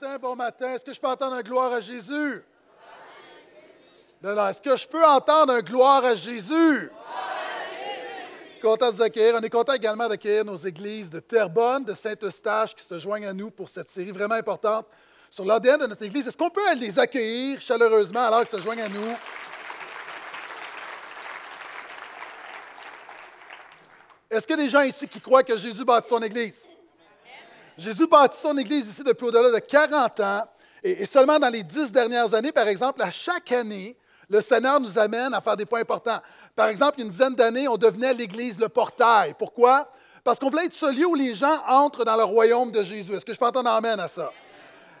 matin, bon matin. Est-ce que je peux entendre un gloire à Jésus? Non, non. Est-ce que je peux entendre un gloire à Jésus? content de vous accueillir. On est content également d'accueillir nos églises de Terrebonne, de Saint-Eustache qui se joignent à nous pour cette série vraiment importante sur l'ADN de notre Église. Est-ce qu'on peut les accueillir chaleureusement alors qu'ils se joignent à nous? Est-ce qu'il y a des gens ici qui croient que Jésus bâtit son Église? Jésus bâtit son Église ici depuis au-delà de 40 ans. Et, seulement dans les dix dernières années, par exemple, à chaque année, le Seigneur nous amène à faire des points importants. Par exemple, il y a une dizaine d'années, on devenait l'Église le portail. Pourquoi? Parce qu'on voulait être ce lieu où les gens entrent dans le royaume de Jésus. Est-ce que je peux entendre amène à ça?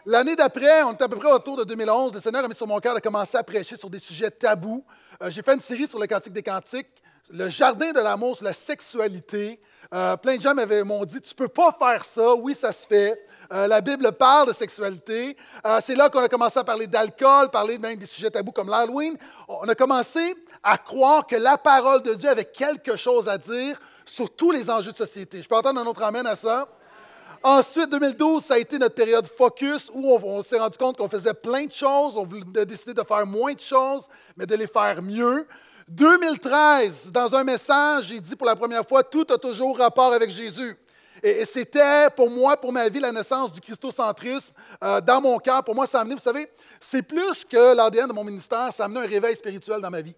L'année d'après, on était à peu près autour de 2011, le Seigneur a mis sur mon cœur de commencer à prêcher sur des sujets tabous. Euh, j'ai fait une série sur le Cantique des Cantiques le jardin de l'amour sur la sexualité. Euh, plein de gens m'ont dit, tu peux pas faire ça, oui, ça se fait. Euh, la Bible parle de sexualité. Euh, c'est là qu'on a commencé à parler d'alcool, parler même des sujets tabous comme l'Halloween. On a commencé à croire que la parole de Dieu avait quelque chose à dire sur tous les enjeux de société. Je peux entendre un autre amène à ça? Ensuite, 2012, ça a été notre période focus où on, on s'est rendu compte qu'on faisait plein de choses, on a décidé de faire moins de choses, mais de les faire mieux. 2013, dans un message, j'ai dit pour la première fois, tout a toujours rapport avec Jésus. Et, c'était pour moi, pour ma vie, la naissance du christocentrisme euh, dans mon cœur. Pour moi, ça a amené, vous savez, c'est plus que l'ADN de mon ministère, ça a amené un réveil spirituel dans ma vie.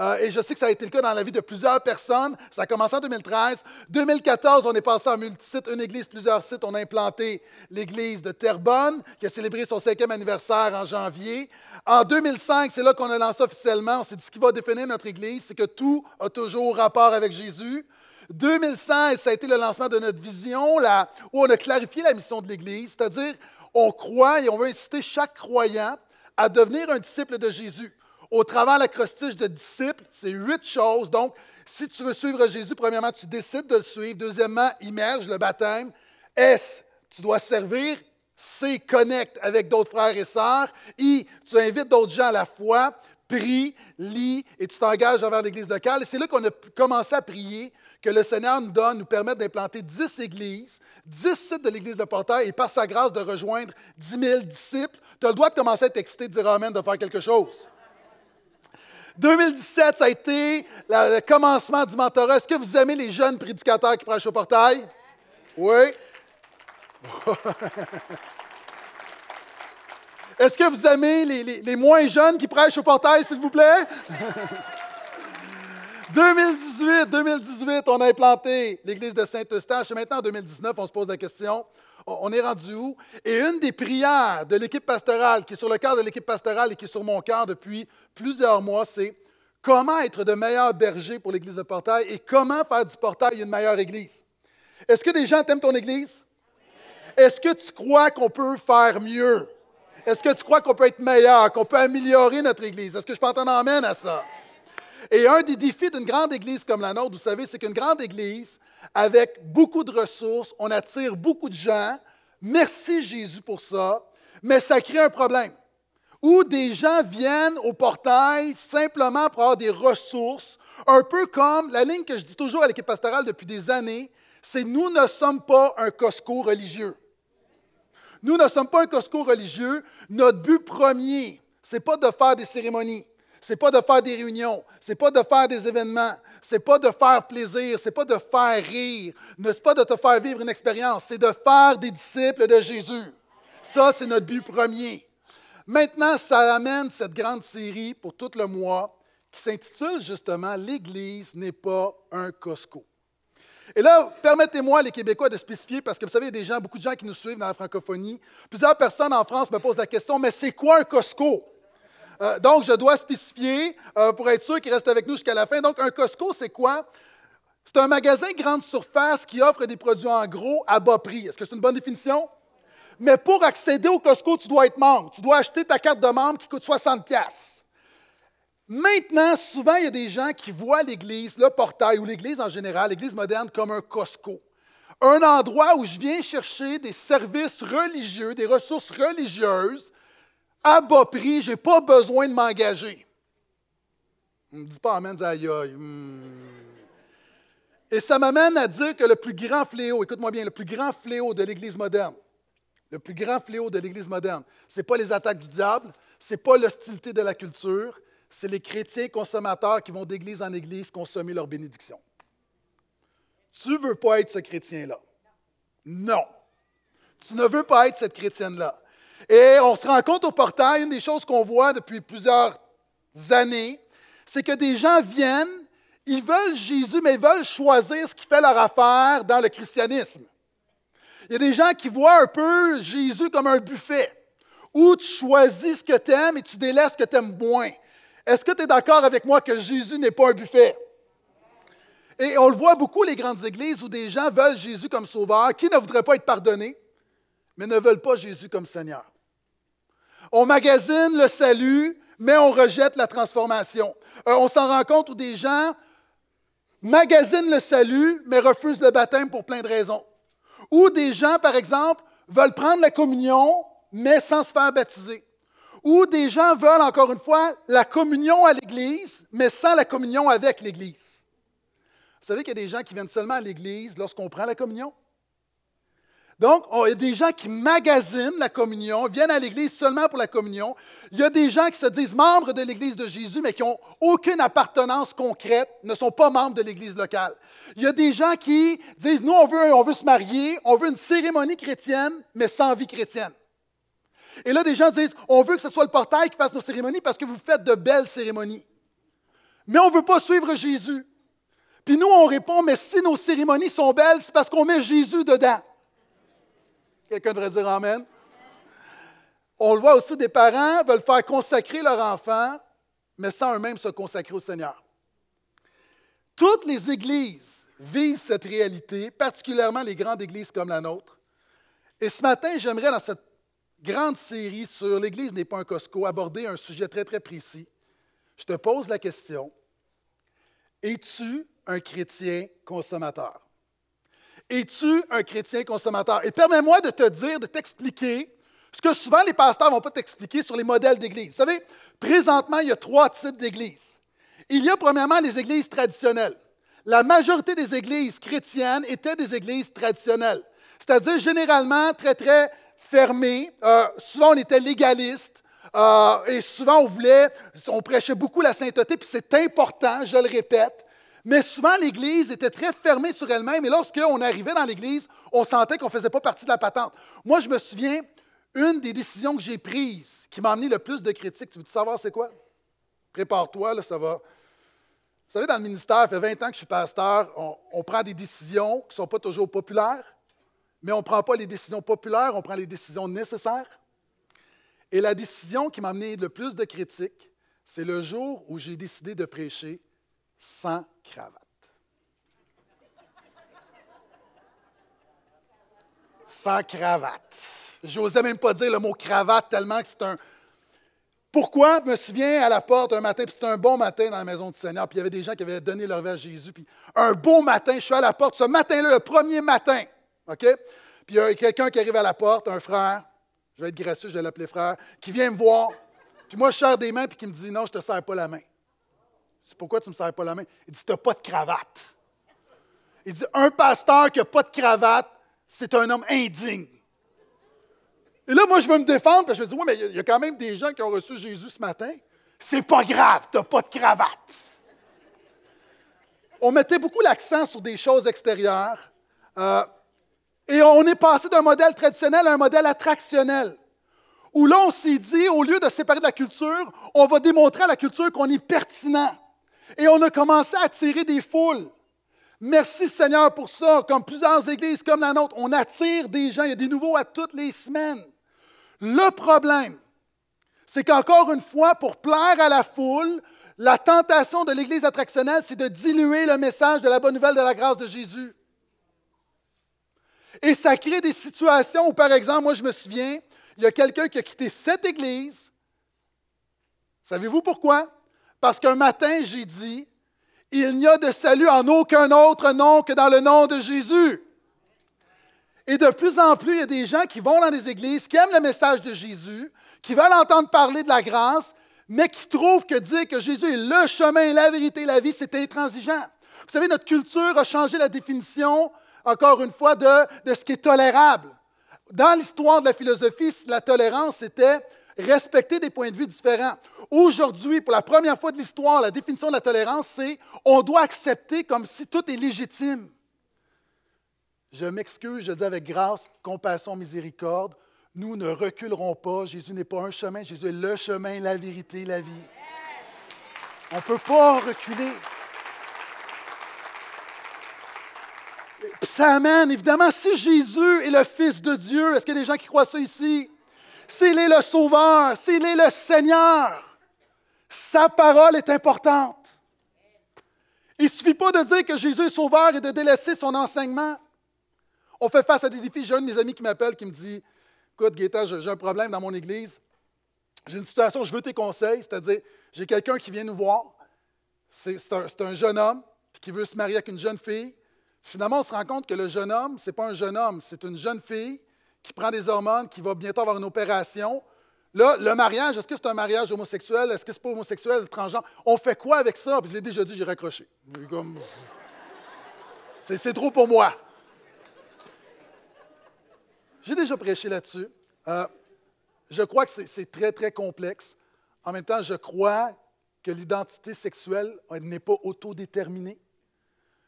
Euh, et je sais que ça a été le cas dans la vie de plusieurs personnes. Ça a commencé en 2013. 2014, on est passé en multisite, une église, plusieurs sites. On a implanté l'église de Terrebonne, qui a célébré son cinquième anniversaire en janvier. En 2005, c'est là qu'on a lancé officiellement. On s'est dit ce qui va définir notre église, c'est que tout a toujours rapport avec Jésus. 2016, ça a été le lancement de notre vision, là, où on a clarifié la mission de l'Église, c'est-à-dire on croit et on veut inciter chaque croyant à devenir un disciple de Jésus. Au travers de l'acrostiche de disciples, c'est huit choses. Donc, si tu veux suivre Jésus, premièrement, tu décides de le suivre. Deuxièmement, immerge le baptême. S, tu dois servir. C, connecte avec d'autres frères et sœurs. I, tu invites d'autres gens à la foi. Prie, lis et tu t'engages envers l'Église locale. Et c'est là qu'on a commencé à prier que le Seigneur nous donne, nous permette d'implanter dix églises, 10 sites de l'Église de Portail et par sa grâce de rejoindre dix mille disciples. Tu as le droit de commencer à t'exciter, de dire Amen, de faire quelque chose. 2017, ça a été le commencement du mentorat. Est-ce que vous aimez les jeunes prédicateurs qui prêchent au portail? Oui. Est-ce que vous aimez les, les moins jeunes qui prêchent au portail, s'il vous plaît? 2018, 2018, on a implanté l'église de Saint-Eustache. maintenant, en 2019, on se pose la question, on est rendu où? Et une des prières de l'équipe pastorale, qui est sur le cœur de l'équipe pastorale et qui est sur mon cœur depuis plusieurs mois, c'est comment être de meilleurs bergers pour l'église de Portail et comment faire du Portail une meilleure église. Est-ce que des gens t'aiment ton église? Est-ce que tu crois qu'on peut faire mieux? Est-ce que tu crois qu'on peut être meilleur, qu'on peut améliorer notre église? Est-ce que je peux entendre amène à ça? Et un des défis d'une grande église comme la nôtre, vous savez, c'est qu'une grande église, avec beaucoup de ressources, on attire beaucoup de gens. Merci Jésus pour ça, mais ça crée un problème. Où des gens viennent au portail simplement pour avoir des ressources, un peu comme la ligne que je dis toujours à l'équipe pastorale depuis des années, c'est nous ne sommes pas un Costco religieux. Nous ne sommes pas un Costco religieux. Notre but premier, ce n'est pas de faire des cérémonies. C'est pas de faire des réunions, c'est pas de faire des événements, c'est pas de faire plaisir, c'est pas de faire rire, n'est pas de te faire vivre une expérience, c'est de faire des disciples de Jésus. Ça, c'est notre but premier. Maintenant, ça amène cette grande série pour tout le mois qui s'intitule justement L'Église n'est pas un Costco. Et là, permettez-moi, les Québécois, de spécifier, parce que vous savez, il y a des gens, beaucoup de gens qui nous suivent dans la francophonie. Plusieurs personnes en France me posent la question, mais c'est quoi un Costco? Euh, donc, je dois spécifier euh, pour être sûr qu'il reste avec nous jusqu'à la fin. Donc, un Costco, c'est quoi? C'est un magasin grande surface qui offre des produits en gros à bas prix. Est-ce que c'est une bonne définition? Mais pour accéder au Costco, tu dois être membre. Tu dois acheter ta carte de membre qui coûte 60 Maintenant, souvent, il y a des gens qui voient l'Église, le portail ou l'Église en général, l'Église moderne, comme un Costco. Un endroit où je viens chercher des services religieux, des ressources religieuses à bas prix, je n'ai pas besoin de m'engager. Ne me pas Amen, aïe aïe. Hmm. Et ça m'amène à dire que le plus grand fléau, écoute-moi bien, le plus grand fléau de l'Église moderne, le plus grand fléau de l'Église moderne, ce n'est pas les attaques du diable, ce n'est pas l'hostilité de la culture, c'est les chrétiens consommateurs qui vont d'église en église consommer leur bénédiction. Tu ne veux pas être ce chrétien-là. Non. Tu ne veux pas être cette chrétienne-là. Et on se rend compte au portail, une des choses qu'on voit depuis plusieurs années, c'est que des gens viennent, ils veulent Jésus, mais ils veulent choisir ce qui fait leur affaire dans le christianisme. Il y a des gens qui voient un peu Jésus comme un buffet, où tu choisis ce que tu aimes et tu délaisses ce que tu aimes moins. Est-ce que tu es d'accord avec moi que Jésus n'est pas un buffet? Et on le voit beaucoup, les grandes églises, où des gens veulent Jésus comme sauveur, qui ne voudraient pas être pardonnés, mais ne veulent pas Jésus comme Seigneur. On magasine le salut, mais on rejette la transformation. Euh, on s'en rend compte où des gens magasinent le salut, mais refusent le baptême pour plein de raisons. Ou des gens, par exemple, veulent prendre la communion, mais sans se faire baptiser. Ou des gens veulent, encore une fois, la communion à l'Église, mais sans la communion avec l'Église. Vous savez qu'il y a des gens qui viennent seulement à l'Église lorsqu'on prend la communion, donc, oh, il y a des gens qui magasinent la communion, viennent à l'Église seulement pour la communion. Il y a des gens qui se disent membres de l'Église de Jésus, mais qui n'ont aucune appartenance concrète, ne sont pas membres de l'Église locale. Il y a des gens qui disent, nous, on veut, se marier, on veut une cérémonie chrétienne, mais sans vie chrétienne. Et là, des gens disent, on veut que ce soit le portail qui fasse nos cérémonies parce que vous faites de belles cérémonies. Mais on ne veut pas suivre Jésus. Puis nous, on répond, mais si nos cérémonies sont belles, c'est parce qu'on met Jésus dedans. Quelqu'un devrait dire Amen. On le voit aussi, des parents veulent faire consacrer leur enfant, mais sans eux-mêmes se consacrer au Seigneur. Toutes les églises vivent cette réalité, particulièrement les grandes églises comme la nôtre. Et ce matin, j'aimerais, dans cette grande série sur l'Église n'est pas un Costco, aborder un sujet très, très précis. Je te pose la question. Es-tu un chrétien consommateur? Es-tu un chrétien consommateur? Et permets-moi de te dire, de t'expliquer ce que souvent les pasteurs ne vont pas t'expliquer sur les modèles d'église. Vous savez, présentement, il y a trois types d'églises. Il y a premièrement les églises traditionnelles. La majorité des églises chrétiennes étaient des églises traditionnelles, c'est-à-dire généralement très, très fermées. Euh, souvent, on était légaliste. Euh, et souvent, on voulait, on prêchait beaucoup la sainteté, puis c'est important, je le répète. Mais souvent, l'Église était très fermée sur elle-même. Et lorsqu'on arrivait dans l'Église, on sentait qu'on ne faisait pas partie de la patente. Moi, je me souviens, une des décisions que j'ai prises qui m'a amené le plus de critiques, tu veux savoir c'est quoi? Prépare-toi, là, ça va. Vous savez, dans le ministère, ça fait 20 ans que je suis pasteur, on, on prend des décisions qui ne sont pas toujours populaires, mais on ne prend pas les décisions populaires, on prend les décisions nécessaires. Et la décision qui m'a amené le plus de critiques, c'est le jour où j'ai décidé de prêcher sans cravate. Sans cravate. J'osais même pas dire le mot cravate tellement que c'est un. Pourquoi? Je me souviens à la porte un matin, puis c'était un bon matin dans la maison du Seigneur, puis il y avait des gens qui avaient donné leur verre à Jésus. Puis un beau matin, je suis à la porte, ce matin-là, le premier matin, OK? Puis il y a quelqu'un qui arrive à la porte, un frère, je vais être gracieux, je vais l'appeler frère, qui vient me voir, puis moi je serre des mains, puis qui me dit non, je te sers pas la main. C'est pourquoi tu ne me serres pas la main. Il dit, tu n'as pas de cravate. Il dit, un pasteur qui n'a pas de cravate, c'est un homme indigne. Et là, moi, je veux me défendre, parce que je me dis, oui, mais il y a quand même des gens qui ont reçu Jésus ce matin. C'est pas grave, tu n'as pas de cravate. On mettait beaucoup l'accent sur des choses extérieures. Euh, et on est passé d'un modèle traditionnel à un modèle attractionnel, où là, on s'est dit, au lieu de séparer de la culture, on va démontrer à la culture qu'on est pertinent, et on a commencé à attirer des foules. Merci Seigneur pour ça. Comme plusieurs églises comme la nôtre, on attire des gens. Il y a des nouveaux à toutes les semaines. Le problème, c'est qu'encore une fois, pour plaire à la foule, la tentation de l'Église attractionnelle, c'est de diluer le message de la bonne nouvelle de la grâce de Jésus. Et ça crée des situations où, par exemple, moi je me souviens, il y a quelqu'un qui a quitté cette Église. Savez-vous pourquoi? Parce qu'un matin, j'ai dit, il n'y a de salut en aucun autre nom que dans le nom de Jésus. Et de plus en plus, il y a des gens qui vont dans les églises, qui aiment le message de Jésus, qui veulent entendre parler de la grâce, mais qui trouvent que dire que Jésus est le chemin, la vérité, la vie, c'est intransigeant. Vous savez, notre culture a changé la définition, encore une fois, de, de ce qui est tolérable. Dans l'histoire de la philosophie, la tolérance, c'était respecter des points de vue différents. Aujourd'hui, pour la première fois de l'histoire, la définition de la tolérance, c'est on doit accepter comme si tout est légitime. Je m'excuse, je dis avec grâce, compassion, miséricorde, nous ne reculerons pas. Jésus n'est pas un chemin, Jésus est le chemin, la vérité, la vie. On ne peut pas reculer. Puis ça amène, évidemment, si Jésus est le Fils de Dieu, est-ce qu'il y a des gens qui croient ça ici? s'il est le Sauveur, s'il est le Seigneur, sa parole est importante. Il ne suffit pas de dire que Jésus est Sauveur et de délaisser son enseignement. On fait face à des défis. J'ai un de mes amis qui m'appelle, qui me dit Écoute, Gaétan, j'ai un problème dans mon église. J'ai une situation, je veux tes conseils. C'est-à-dire, j'ai quelqu'un qui vient nous voir. C'est un, un, jeune homme qui veut se marier avec une jeune fille. Finalement, on se rend compte que le jeune homme, ce n'est pas un jeune homme, c'est une jeune fille qui prend des hormones, qui va bientôt avoir une opération. Là, le mariage, est-ce que c'est un mariage homosexuel? Est-ce que c'est pas homosexuel, transgenre? On fait quoi avec ça? je l'ai déjà dit, j'ai raccroché. C'est trop pour moi. J'ai déjà prêché là-dessus. Euh, je crois que c'est très, très complexe. En même temps, je crois que l'identité sexuelle n'est pas autodéterminée.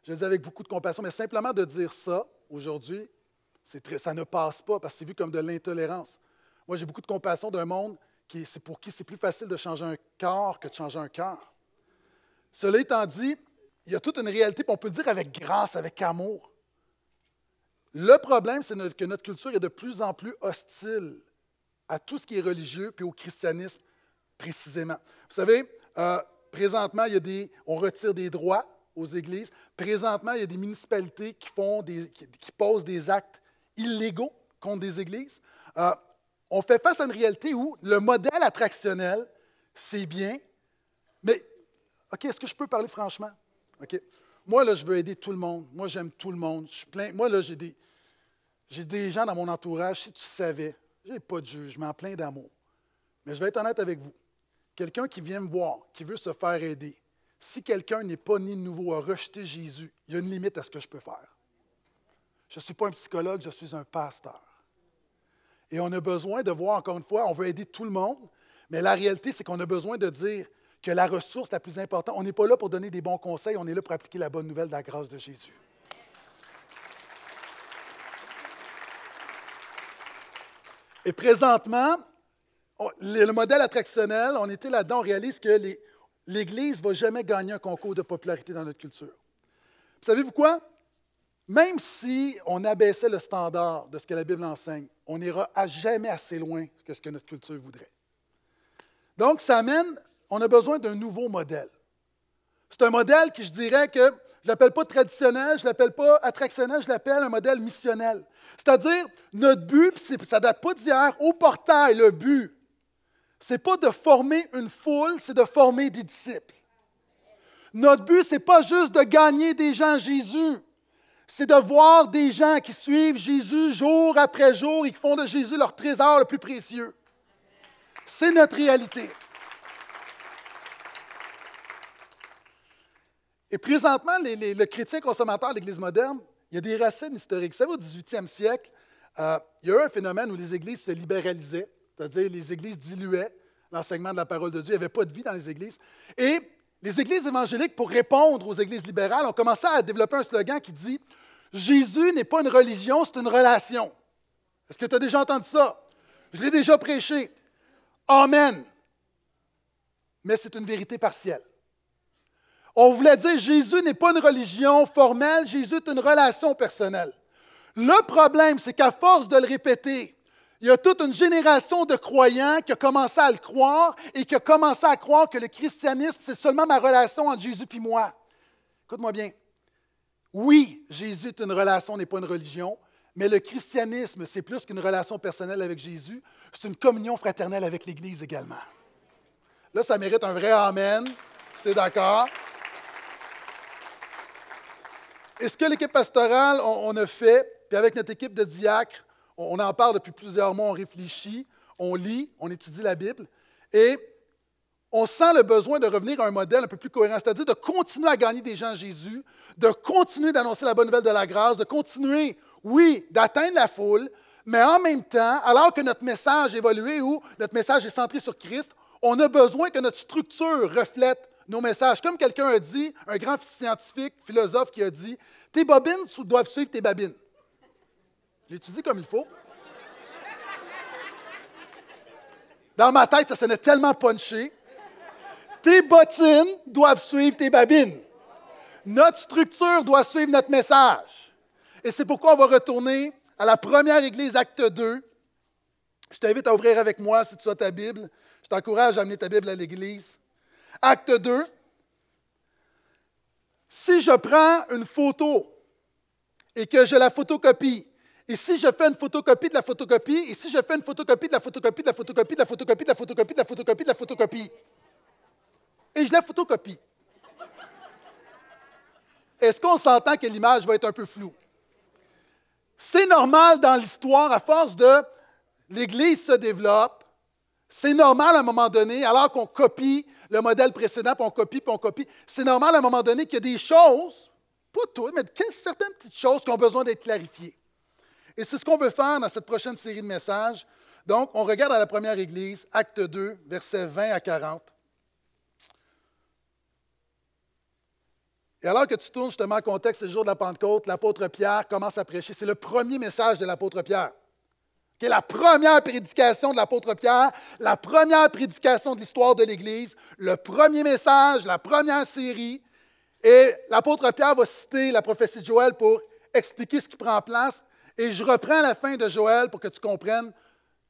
Je le dis avec beaucoup de compassion, mais simplement de dire ça aujourd'hui, ça ne passe pas parce que c'est vu comme de l'intolérance. Moi, j'ai beaucoup de compassion d'un monde qui, pour qui c'est plus facile de changer un corps que de changer un cœur. Cela étant dit, il y a toute une réalité, qu'on on peut le dire avec grâce, avec amour. Le problème, c'est que notre culture est de plus en plus hostile à tout ce qui est religieux puis au christianisme précisément. Vous savez, euh, présentement, il y a des, on retire des droits aux églises. Présentement, il y a des municipalités qui, font des, qui posent des actes illégaux contre des églises, euh, on fait face à une réalité où le modèle attractionnel, c'est bien, mais, OK, est-ce que je peux parler franchement? OK. Moi, là, je veux aider tout le monde. Moi, j'aime tout le monde. Je suis plein. Moi, là, j'ai des, j'ai des gens dans mon entourage, si tu savais, j'ai pas de jugement, plein d'amour. Mais je vais être honnête avec vous. Quelqu'un qui vient me voir, qui veut se faire aider, si quelqu'un n'est pas ni de nouveau, a rejeté Jésus, il y a une limite à ce que je peux faire. Je ne suis pas un psychologue, je suis un pasteur. Et on a besoin de voir, encore une fois, on veut aider tout le monde, mais la réalité, c'est qu'on a besoin de dire que la ressource la plus importante, on n'est pas là pour donner des bons conseils, on est là pour appliquer la bonne nouvelle de la grâce de Jésus. Et présentement, le modèle attractionnel, on était là-dedans, on réalise que l'Église ne va jamais gagner un concours de popularité dans notre culture. Savez-vous quoi? même si on abaissait le standard de ce que la Bible enseigne, on n'ira à jamais assez loin que ce que notre culture voudrait. Donc, ça amène, on a besoin d'un nouveau modèle. C'est un modèle qui, je dirais que je ne l'appelle pas traditionnel, je ne l'appelle pas attractionnel, je l'appelle un modèle missionnel. C'est-à-dire, notre but, ça ne date pas d'hier, au portail, le but, ce n'est pas de former une foule, c'est de former des disciples. Notre but, ce n'est pas juste de gagner des gens à Jésus c'est de voir des gens qui suivent Jésus jour après jour et qui font de Jésus leur trésor le plus précieux. C'est notre réalité. Et présentement, le chrétien consommateur de l'Église moderne, il y a des racines historiques. Vous savez, au 18e siècle, euh, il y a eu un phénomène où les églises se libéralisaient, c'est-à-dire les églises diluaient l'enseignement de la parole de Dieu. Il n'y avait pas de vie dans les églises. Et les églises évangéliques, pour répondre aux églises libérales, ont commencé à développer un slogan qui dit Jésus n'est pas une religion, c'est une relation. Est-ce que tu as déjà entendu ça? Je l'ai déjà prêché. Amen. Mais c'est une vérité partielle. On voulait dire Jésus n'est pas une religion formelle, Jésus est une relation personnelle. Le problème, c'est qu'à force de le répéter, il y a toute une génération de croyants qui a commencé à le croire et qui a commencé à croire que le christianisme, c'est seulement ma relation entre Jésus et moi. Écoute-moi bien. Oui, Jésus est une relation, n'est pas une religion, mais le christianisme, c'est plus qu'une relation personnelle avec Jésus, c'est une communion fraternelle avec l'Église également. Là, ça mérite un vrai Amen, C'était d'accord. Et ce que l'équipe pastorale, on, a fait, puis avec notre équipe de diacres, on en parle depuis plusieurs mois, on réfléchit, on lit, on étudie la Bible. Et on sent le besoin de revenir à un modèle un peu plus cohérent, c'est-à-dire de continuer à gagner des gens à Jésus, de continuer d'annoncer la bonne nouvelle de la grâce, de continuer, oui, d'atteindre la foule, mais en même temps, alors que notre message évolue ou notre message est centré sur Christ, on a besoin que notre structure reflète nos messages. Comme quelqu'un a dit, un grand scientifique, philosophe qui a dit, tes bobines doivent suivre tes babines. L'étudie comme il faut. Dans ma tête, ça sonnait tellement punché tes bottines doivent suivre tes babines. Notre structure doit suivre notre message. Et c'est pourquoi on va retourner à la première Église, acte 2. Je t'invite à ouvrir avec moi si tu as ta Bible. Je t'encourage à amener ta Bible à l'Église. Acte 2. Si je prends une photo et que je la photocopie, et si je fais une photocopie de la photocopie, et si je fais une photocopie de la photocopie de la photocopie de la photocopie de la photocopie de la photocopie de la photocopie de la photocopie, et je la photocopie. Est-ce qu'on s'entend que l'image va être un peu floue? C'est normal dans l'histoire, à force de l'Église se développe, c'est normal à un moment donné, alors qu'on copie le modèle précédent, puis on copie, puis on copie, c'est normal à un moment donné qu'il y a des choses, pas toutes, mais certaines petites choses qui ont besoin d'être clarifiées. Et c'est ce qu'on veut faire dans cette prochaine série de messages. Donc, on regarde à la première Église, acte 2, versets 20 à 40. Et alors que tu tournes justement en contexte le jour de la Pentecôte, l'apôtre Pierre commence à prêcher. C'est le premier message de l'apôtre Pierre. qui est la première prédication de l'apôtre Pierre, la première prédication de l'histoire de l'Église, le premier message, la première série. Et l'apôtre Pierre va citer la prophétie de Joël pour expliquer ce qui prend place. Et je reprends la fin de Joël pour que tu comprennes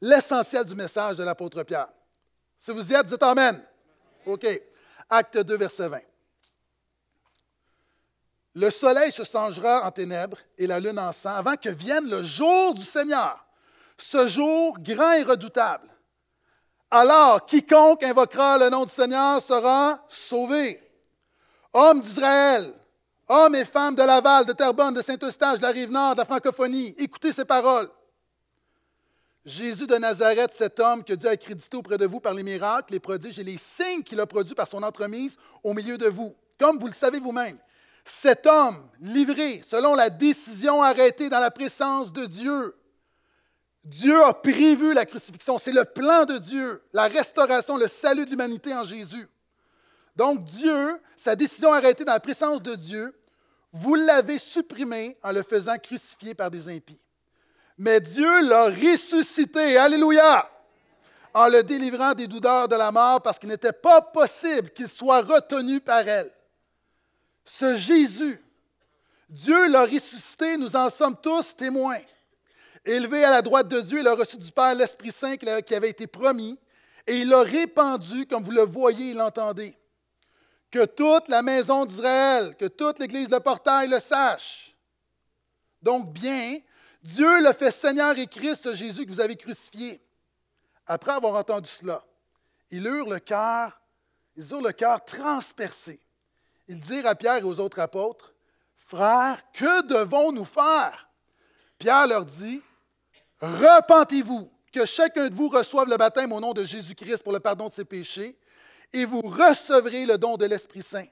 l'essentiel du message de l'apôtre Pierre. Si vous y êtes, dites Amen. OK. Acte 2, verset 20. Le soleil se changera en ténèbres et la lune en sang avant que vienne le jour du Seigneur, ce jour grand et redoutable. Alors, quiconque invoquera le nom du Seigneur sera sauvé. Hommes d'Israël, hommes et femmes de Laval, de Terrebonne, de Saint-Eustache, de la Rive-Nord, de la francophonie, écoutez ces paroles. Jésus de Nazareth, cet homme que Dieu a crédité auprès de vous par les miracles, les prodiges et les signes qu'il a produits par son entremise au milieu de vous, comme vous le savez vous-même. Cet homme, livré selon la décision arrêtée dans la présence de Dieu, Dieu a prévu la crucifixion. C'est le plan de Dieu, la restauration, le salut de l'humanité en Jésus. Donc Dieu, sa décision arrêtée dans la présence de Dieu, vous l'avez supprimé en le faisant crucifier par des impies. Mais Dieu l'a ressuscité, alléluia, en le délivrant des douleurs de la mort parce qu'il n'était pas possible qu'il soit retenu par elle. Ce Jésus, Dieu l'a ressuscité, nous en sommes tous témoins. Élevé à la droite de Dieu, il a reçu du Père l'Esprit Saint qui avait été promis, et il l'a répandu comme vous le voyez et l'entendez. Que toute la maison d'Israël, que toute l'Église de Portail le sache. Donc bien, Dieu le fait Seigneur et Christ, Jésus que vous avez crucifié. Après avoir entendu cela, ils eurent le cœur, ils eurent le cœur transpercé ils dirent à Pierre et aux autres apôtres, Frères, que devons-nous faire? Pierre leur dit, Repentez-vous, que chacun de vous reçoive le baptême au nom de Jésus-Christ pour le pardon de ses péchés, et vous recevrez le don de l'Esprit Saint.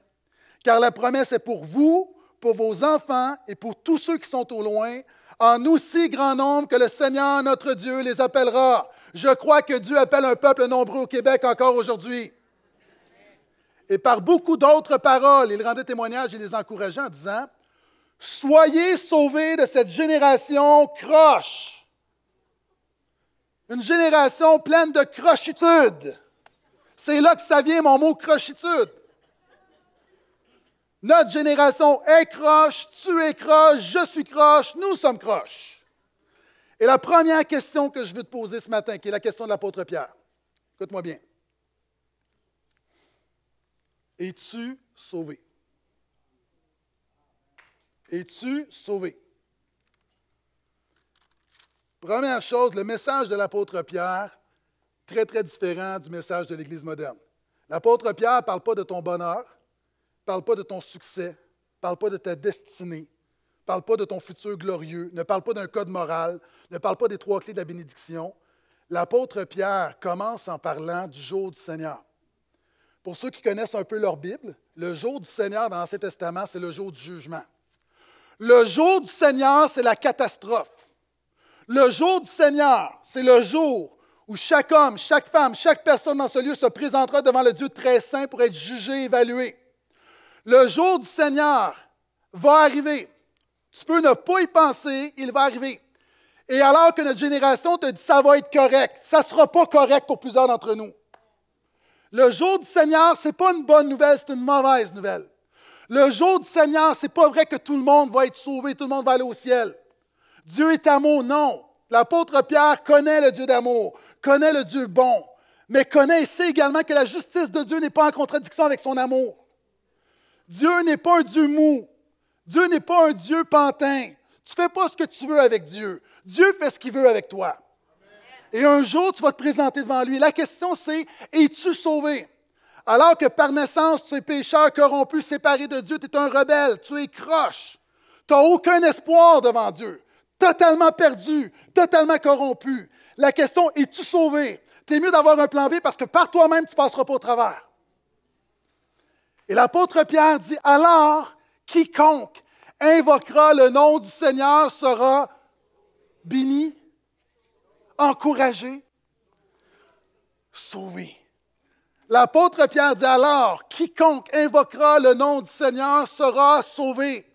Car la promesse est pour vous, pour vos enfants et pour tous ceux qui sont au loin, en aussi grand nombre que le Seigneur notre Dieu les appellera. Je crois que Dieu appelle un peuple nombreux au Québec encore aujourd'hui. Et par beaucoup d'autres paroles, il rendait témoignage et les encourageait en disant, Soyez sauvés de cette génération croche, une génération pleine de crochitude. C'est là que ça vient, mon mot crochitude. Notre génération est croche, tu es croche, je suis croche, nous sommes croches. Et la première question que je veux te poser ce matin, qui est la question de l'apôtre Pierre, écoute-moi bien. Es-tu sauvé? Es-tu sauvé? Première chose, le message de l'apôtre Pierre, très, très différent du message de l'Église moderne. L'apôtre Pierre ne parle pas de ton bonheur, ne parle pas de ton succès, ne parle pas de ta destinée, ne parle pas de ton futur glorieux, ne parle pas d'un code moral, ne parle pas des trois clés de la bénédiction. L'apôtre Pierre commence en parlant du jour du Seigneur. Pour ceux qui connaissent un peu leur Bible, le jour du Seigneur dans l'Ancien Testament, c'est le jour du jugement. Le jour du Seigneur, c'est la catastrophe. Le jour du Seigneur, c'est le jour où chaque homme, chaque femme, chaque personne dans ce lieu se présentera devant le Dieu très saint pour être jugé, évalué. Le jour du Seigneur va arriver. Tu peux ne pas y penser, il va arriver. Et alors que notre génération te dit ça va être correct, ça ne sera pas correct pour plusieurs d'entre nous. Le jour du Seigneur, ce n'est pas une bonne nouvelle, c'est une mauvaise nouvelle. Le jour du Seigneur, ce n'est pas vrai que tout le monde va être sauvé, tout le monde va aller au ciel. Dieu est amour, non. L'apôtre Pierre connaît le Dieu d'amour, connaît le Dieu bon, mais connaît sait également que la justice de Dieu n'est pas en contradiction avec son amour. Dieu n'est pas un Dieu mou. Dieu n'est pas un Dieu pantin. Tu ne fais pas ce que tu veux avec Dieu. Dieu fait ce qu'il veut avec toi. Et un jour, tu vas te présenter devant lui. La question, c'est, es-tu sauvé? Alors que par naissance, tu es pécheur, corrompu, séparé de Dieu, tu es un rebelle, tu es croche. Tu n'as aucun espoir devant Dieu. Totalement perdu, totalement corrompu. La question, es-tu sauvé? es mieux d'avoir un plan B parce que par toi-même, tu ne passeras pas au travers. Et l'apôtre Pierre dit, alors, quiconque invoquera le nom du Seigneur sera béni encouragé, sauvé. L'apôtre Pierre dit alors, quiconque invoquera le nom du Seigneur sera sauvé.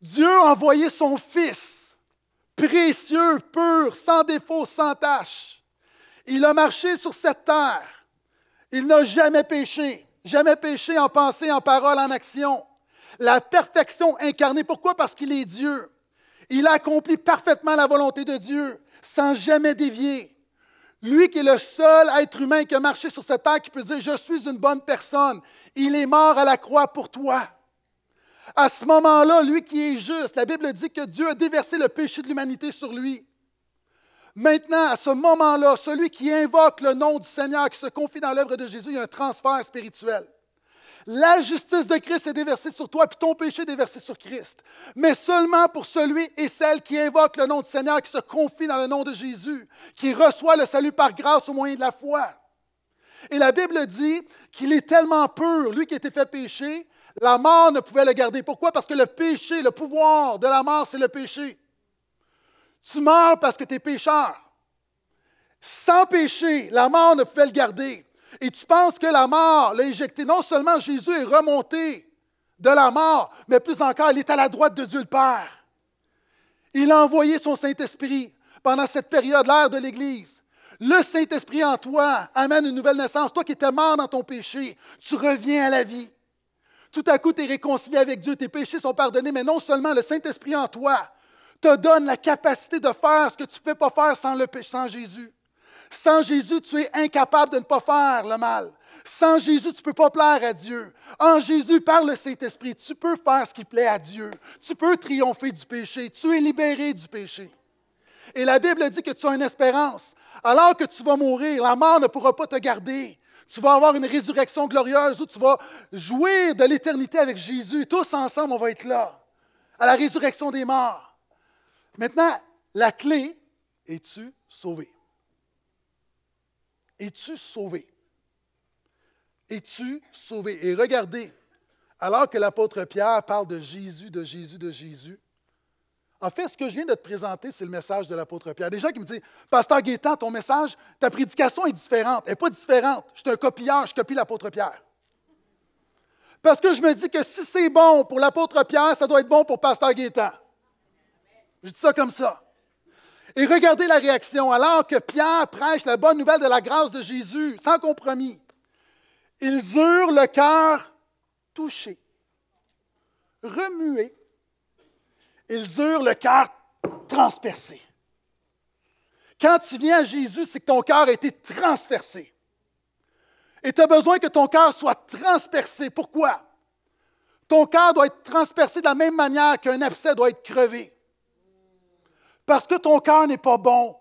Dieu a envoyé son Fils, précieux, pur, sans défaut, sans tâche. Il a marché sur cette terre. Il n'a jamais péché, jamais péché en pensée, en parole, en action. La perfection incarnée. Pourquoi? Parce qu'il est Dieu. Il a parfaitement la volonté de Dieu, sans jamais dévier. Lui qui est le seul être humain qui a marché sur cette terre, qui peut dire, je suis une bonne personne, il est mort à la croix pour toi. À ce moment-là, lui qui est juste, la Bible dit que Dieu a déversé le péché de l'humanité sur lui. Maintenant, à ce moment-là, celui qui invoque le nom du Seigneur, qui se confie dans l'œuvre de Jésus, il y a un transfert spirituel. La justice de Christ est déversée sur toi, puis ton péché est déversé sur Christ. Mais seulement pour celui et celle qui invoque le nom du Seigneur, qui se confie dans le nom de Jésus, qui reçoit le salut par grâce au moyen de la foi. Et la Bible dit qu'il est tellement pur, lui qui était fait péché, la mort ne pouvait le garder. Pourquoi? Parce que le péché, le pouvoir de la mort, c'est le péché. Tu meurs parce que tu es pécheur. Sans péché, la mort ne pouvait le garder. Et tu penses que la mort l'a injecté, Non seulement Jésus est remonté de la mort, mais plus encore, il est à la droite de Dieu le Père. Il a envoyé son Saint-Esprit pendant cette période, l'ère de l'Église. Le Saint-Esprit en toi amène une nouvelle naissance. Toi qui étais mort dans ton péché, tu reviens à la vie. Tout à coup, tu es réconcilié avec Dieu, tes péchés sont pardonnés, mais non seulement le Saint-Esprit en toi te donne la capacité de faire ce que tu ne peux pas faire sans, le, sans Jésus. Sans Jésus, tu es incapable de ne pas faire le mal. Sans Jésus, tu ne peux pas plaire à Dieu. En Jésus, par le Saint-Esprit, tu peux faire ce qui plaît à Dieu. Tu peux triompher du péché. Tu es libéré du péché. Et la Bible dit que tu as une espérance. Alors que tu vas mourir, la mort ne pourra pas te garder. Tu vas avoir une résurrection glorieuse où tu vas jouer de l'éternité avec Jésus. Tous ensemble, on va être là, à la résurrection des morts. Maintenant, la clé, es-tu sauvé? Es-tu sauvé? Es-tu sauvé? Et regardez, alors que l'apôtre Pierre parle de Jésus, de Jésus, de Jésus, en fait, ce que je viens de te présenter, c'est le message de l'apôtre Pierre. Des gens qui me disent, Pasteur Gaétan, ton message, ta prédication est différente. Elle n'est pas différente. Je suis un copieur, je copie l'apôtre Pierre. Parce que je me dis que si c'est bon pour l'apôtre Pierre, ça doit être bon pour Pasteur Gaétan. Je dis ça comme ça. Et regardez la réaction alors que Pierre prêche la bonne nouvelle de la grâce de Jésus, sans compromis. Ils eurent le cœur touché, remué. Ils eurent le cœur transpercé. Quand tu viens à Jésus, c'est que ton cœur a été transpercé. Et tu as besoin que ton cœur soit transpercé. Pourquoi? Ton cœur doit être transpercé de la même manière qu'un abcès doit être crevé parce que ton cœur n'est pas bon.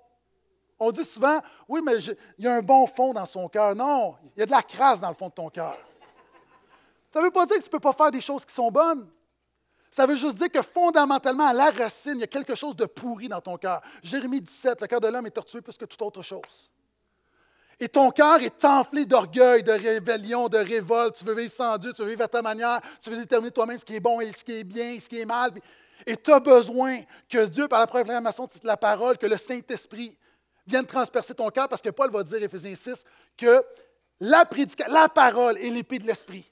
On dit souvent, oui, mais il y a un bon fond dans son cœur. Non, il y a de la crasse dans le fond de ton cœur. Ça ne veut pas dire que tu ne peux pas faire des choses qui sont bonnes. Ça veut juste dire que fondamentalement, à la racine, il y a quelque chose de pourri dans ton cœur. Jérémie 17, le cœur de l'homme est tortueux plus que toute autre chose. Et ton cœur est enflé d'orgueil, de rébellion, de révolte. Tu veux vivre sans Dieu, tu veux vivre à ta manière, tu veux déterminer toi-même ce qui est bon et ce qui est bien, ce qui est mal. Et tu as besoin que Dieu, par la proclamation de la parole, que le Saint-Esprit vienne transpercer ton cœur, parce que Paul va dire, Éphésiens 6, que la, la parole est l'épée de l'Esprit.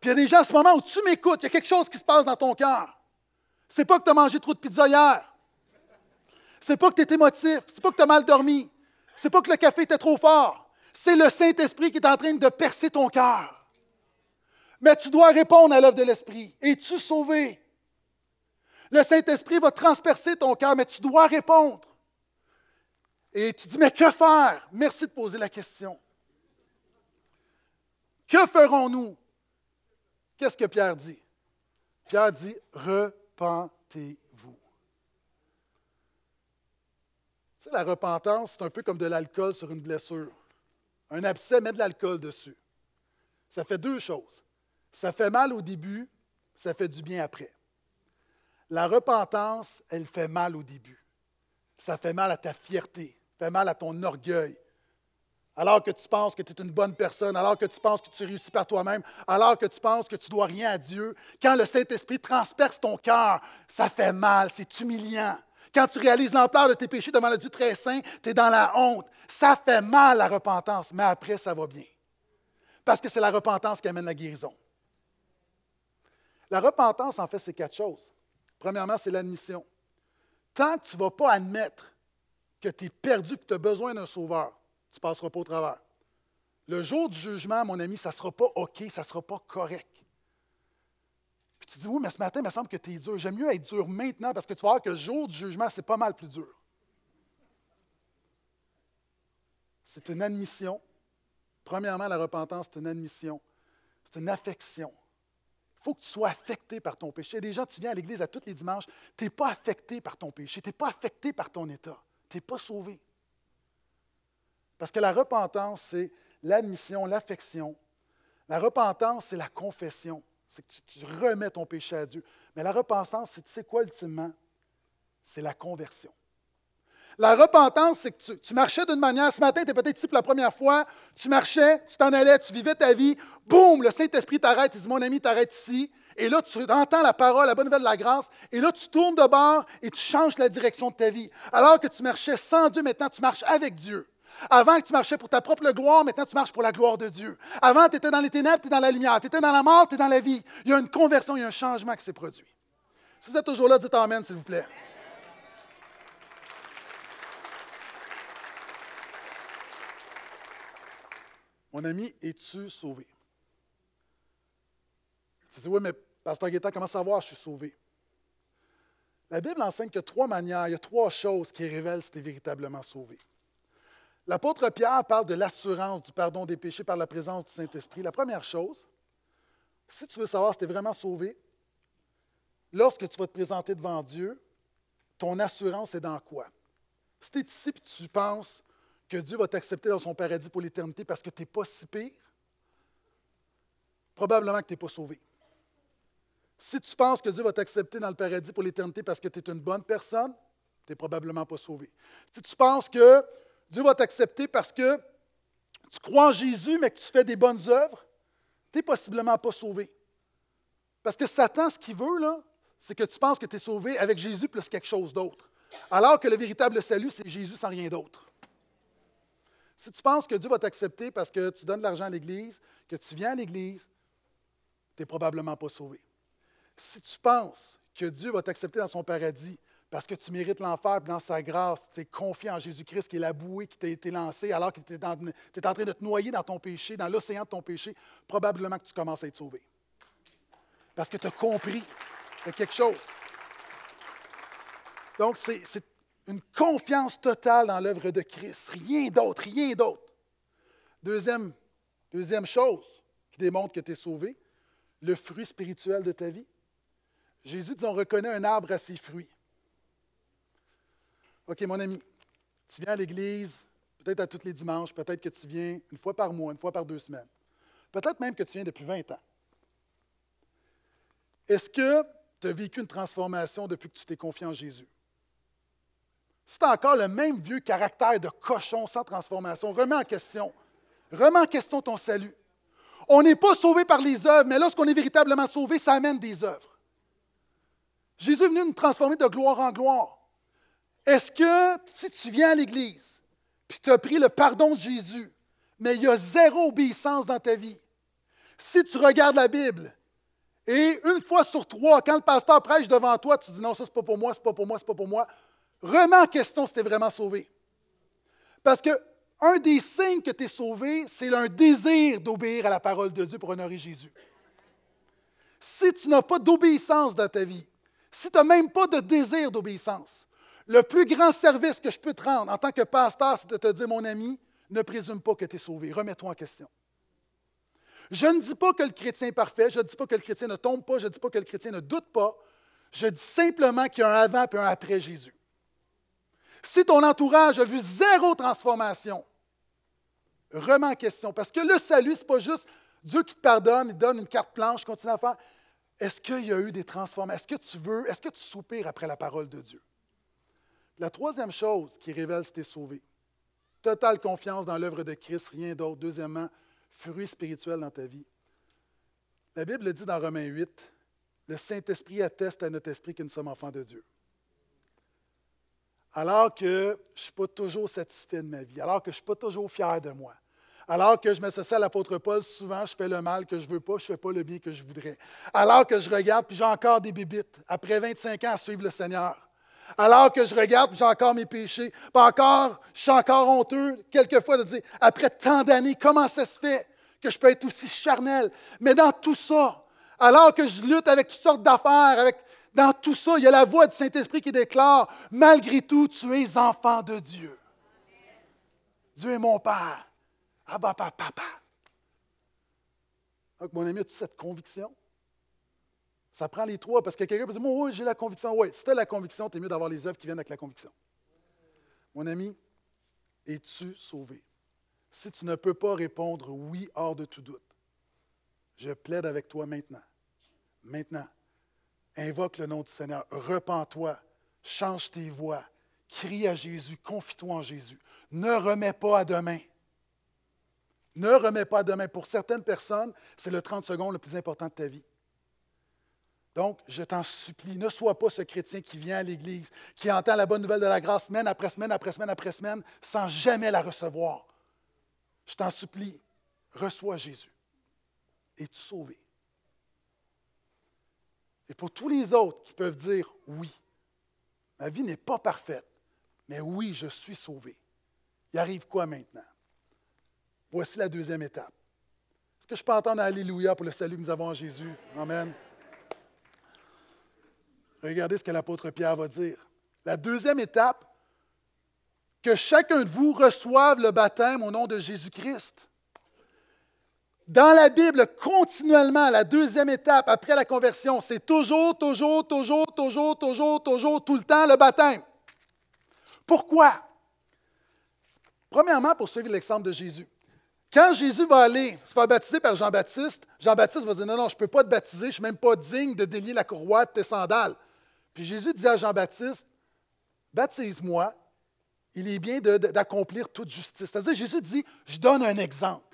Puis il y a des gens, ce moment où tu m'écoutes, il y a quelque chose qui se passe dans ton cœur. C'est pas que tu as mangé trop de pizza hier. C'est pas que tu es émotif. C'est pas que tu as mal dormi. C'est pas que le café était trop fort. C'est le Saint-Esprit qui est en train de percer ton cœur. Mais tu dois répondre à l'œuvre de l'Esprit. Es-tu sauvé? Le Saint-Esprit va transpercer ton cœur, mais tu dois répondre. Et tu dis, mais que faire? Merci de poser la question. Que ferons-nous? Qu'est-ce que Pierre dit? Pierre dit, repentez-vous. Tu la repentance, c'est un peu comme de l'alcool sur une blessure. Un abcès met de l'alcool dessus. Ça fait deux choses. Ça fait mal au début, ça fait du bien après. La repentance, elle fait mal au début. Ça fait mal à ta fierté, fait mal à ton orgueil. Alors que tu penses que tu es une bonne personne, alors que tu penses que tu réussis par toi-même, alors que tu penses que tu dois rien à Dieu, quand le Saint-Esprit transperce ton cœur, ça fait mal, c'est humiliant. Quand tu réalises l'ampleur de tes péchés devant le Dieu très saint, tu es dans la honte. Ça fait mal la repentance, mais après ça va bien. Parce que c'est la repentance qui amène la guérison. La repentance, en fait, c'est quatre choses. Premièrement, c'est l'admission. Tant que tu ne vas pas admettre que tu es perdu que tu as besoin d'un sauveur, tu ne passeras pas au travers. Le jour du jugement, mon ami, ça ne sera pas OK, ça ne sera pas correct. Puis tu dis, oui, mais ce matin, il me semble que tu es dur. J'aime mieux être dur maintenant parce que tu vas voir que le jour du jugement, c'est pas mal plus dur. C'est une admission. Premièrement, la repentance, c'est une admission. C'est une affection faut que tu sois affecté par ton péché. Il des gens, tu viens à l'église à tous les dimanches, tu n'es pas affecté par ton péché, tu n'es pas affecté par ton état, tu n'es pas sauvé. Parce que la repentance, c'est l'admission, l'affection. La repentance, c'est la confession. C'est que tu, tu remets ton péché à Dieu. Mais la repentance, c'est tu sais quoi ultimement? C'est la conversion. La repentance, c'est que tu, marchais d'une manière. Ce matin, tu es peut-être ici pour la première fois. Tu marchais, tu t'en allais, tu vivais ta vie. Boum, le Saint-Esprit t'arrête. Il dit Mon ami, t'arrête ici. Et là, tu entends la parole, la bonne nouvelle de la grâce, et là, tu tournes de bord et tu changes la direction de ta vie. Alors que tu marchais sans Dieu, maintenant, tu marches avec Dieu. Avant que tu marchais pour ta propre gloire, maintenant tu marches pour la gloire de Dieu. Avant, tu étais dans les ténèbres, tu étais dans la lumière. Tu étais dans la mort, tu étais dans la vie. Il y a une conversion, il y a un changement qui s'est produit. Si vous êtes toujours là, dites Amen, s'il vous plaît. Mon ami, es-tu sauvé? Tu dis, oui, mais Pasteur Guetta, comment savoir je suis sauvé? La Bible enseigne qu'il y a trois manières, il y a trois choses qui révèlent si tu es véritablement sauvé. L'apôtre Pierre parle de l'assurance du pardon des péchés par la présence du Saint-Esprit. La première chose, si tu veux savoir si tu es vraiment sauvé, lorsque tu vas te présenter devant Dieu, ton assurance est dans quoi? Si tu es ici et tu penses, que Dieu va t'accepter dans son paradis pour l'éternité parce que tu n'es pas si pire, probablement que tu n'es pas sauvé. Si tu penses que Dieu va t'accepter dans le paradis pour l'éternité parce que tu es une bonne personne, tu n'es probablement pas sauvé. Si tu penses que Dieu va t'accepter parce que tu crois en Jésus mais que tu fais des bonnes œuvres, tu n'es possiblement pas sauvé. Parce que Satan, ce qu'il veut, là, c'est que tu penses que tu es sauvé avec Jésus plus quelque chose d'autre. Alors que le véritable salut, c'est Jésus sans rien d'autre. Si tu penses que Dieu va t'accepter parce que tu donnes de l'argent à l'Église, que tu viens à l'Église, tu n'es probablement pas sauvé. Si tu penses que Dieu va t'accepter dans son paradis parce que tu mérites l'enfer, puis dans sa grâce, tu es confiant en Jésus-Christ qui est la bouée qui t'a été lancée alors que tu es, en train de te noyer dans ton péché, dans l'océan de ton péché, probablement que tu commences à être sauvé. Parce que tu as compris quelque chose. Donc, c'est une confiance totale dans l'œuvre de Christ. Rien d'autre, rien d'autre. Deuxième, deuxième chose qui démontre que tu es sauvé, le fruit spirituel de ta vie. Jésus dit, on reconnaît un arbre à ses fruits. OK, mon ami, tu viens à l'Église, peut-être à tous les dimanches, peut-être que tu viens une fois par mois, une fois par deux semaines. Peut-être même que tu viens depuis 20 ans. Est-ce que tu as vécu une transformation depuis que tu t'es confié en Jésus? C'est encore le même vieux caractère de cochon sans transformation. Remets en question. Remets en question ton salut. On n'est pas sauvé par les œuvres, mais lorsqu'on est véritablement sauvé, ça amène des œuvres. Jésus est venu nous transformer de gloire en gloire. Est-ce que si tu viens à l'Église, puis tu as pris le pardon de Jésus, mais il y a zéro obéissance dans ta vie, si tu regardes la Bible, et une fois sur trois, quand le pasteur prêche devant toi, tu dis non, ça c'est pas pour moi, c'est pas pour moi, c'est pas pour moi, remets en question si tu es vraiment sauvé. Parce que un des signes que tu es sauvé, c'est un désir d'obéir à la parole de Dieu pour honorer Jésus. Si tu n'as pas d'obéissance dans ta vie, si tu n'as même pas de désir d'obéissance, le plus grand service que je peux te rendre en tant que pasteur, c'est de te dire, mon ami, ne présume pas que tu es sauvé, remets-toi en question. Je ne dis pas que le chrétien est parfait, je ne dis pas que le chrétien ne tombe pas, je ne dis pas que le chrétien ne doute pas, je dis simplement qu'il y a un avant et un après Jésus. Si ton entourage a vu zéro transformation, remets en question. Parce que le salut, ce n'est pas juste Dieu qui te pardonne, il donne une carte planche, continue à faire. Est-ce qu'il y a eu des transformations? Est-ce que tu veux, est-ce que tu soupires après la parole de Dieu? La troisième chose qui révèle si tu es sauvé, totale confiance dans l'œuvre de Christ, rien d'autre. Deuxièmement, fruit spirituel dans ta vie. La Bible dit dans Romains 8, le Saint-Esprit atteste à notre esprit que nous sommes enfants de Dieu alors que je ne suis pas toujours satisfait de ma vie, alors que je ne suis pas toujours fier de moi, alors que je m'associe à l'apôtre Paul, souvent je fais le mal que je ne veux pas, je ne fais pas le bien que je voudrais, alors que je regarde, puis j'ai encore des bibites, après 25 ans à suivre le Seigneur, alors que je regarde, puis j'ai encore mes péchés, puis encore, je suis encore honteux quelquefois de dire, après tant d'années, comment ça se fait que je peux être aussi charnel? Mais dans tout ça, alors que je lutte avec toutes sortes d'affaires, avec dans tout ça, il y a la voix du Saint-Esprit qui déclare, malgré tout, tu es enfant de Dieu. Dieu est mon Père. Ah papa, papa. Donc, ah, mon ami as-tu cette conviction. Ça prend les trois, parce que quelqu'un peut dire, moi, oui, j'ai la conviction. Oui, si tu as la conviction, tu es mieux d'avoir les œuvres qui viennent avec la conviction. Mon ami, es-tu sauvé? Si tu ne peux pas répondre oui hors de tout doute, je plaide avec toi maintenant. Maintenant, Invoque le nom du Seigneur, repens-toi, change tes voies, crie à Jésus, confie-toi en Jésus. Ne remets pas à demain. Ne remets pas à demain. Pour certaines personnes, c'est le 30 secondes le plus important de ta vie. Donc, je t'en supplie, ne sois pas ce chrétien qui vient à l'Église, qui entend la bonne nouvelle de la grâce semaine après semaine, après semaine, après semaine, sans jamais la recevoir. Je t'en supplie, reçois Jésus et tu sauvé. Et pour tous les autres qui peuvent dire oui, ma vie n'est pas parfaite, mais oui, je suis sauvé. Il arrive quoi maintenant? Voici la deuxième étape. Est-ce que je peux entendre Alléluia pour le salut que nous avons en Jésus? Amen. Regardez ce que l'apôtre Pierre va dire. La deuxième étape, que chacun de vous reçoive le baptême au nom de Jésus-Christ dans la Bible, continuellement, la deuxième étape après la conversion, c'est toujours, toujours, toujours, toujours, toujours, toujours, tout le temps le baptême. Pourquoi? Premièrement, pour suivre l'exemple de Jésus. Quand Jésus va aller se faire baptiser par Jean-Baptiste, Jean-Baptiste va dire Non, non, je ne peux pas te baptiser, je ne suis même pas digne de délier la courroie de tes sandales. Puis Jésus dit à Jean-Baptiste Baptise-moi, il est bien d'accomplir toute justice. C'est-à-dire, Jésus dit Je donne un exemple.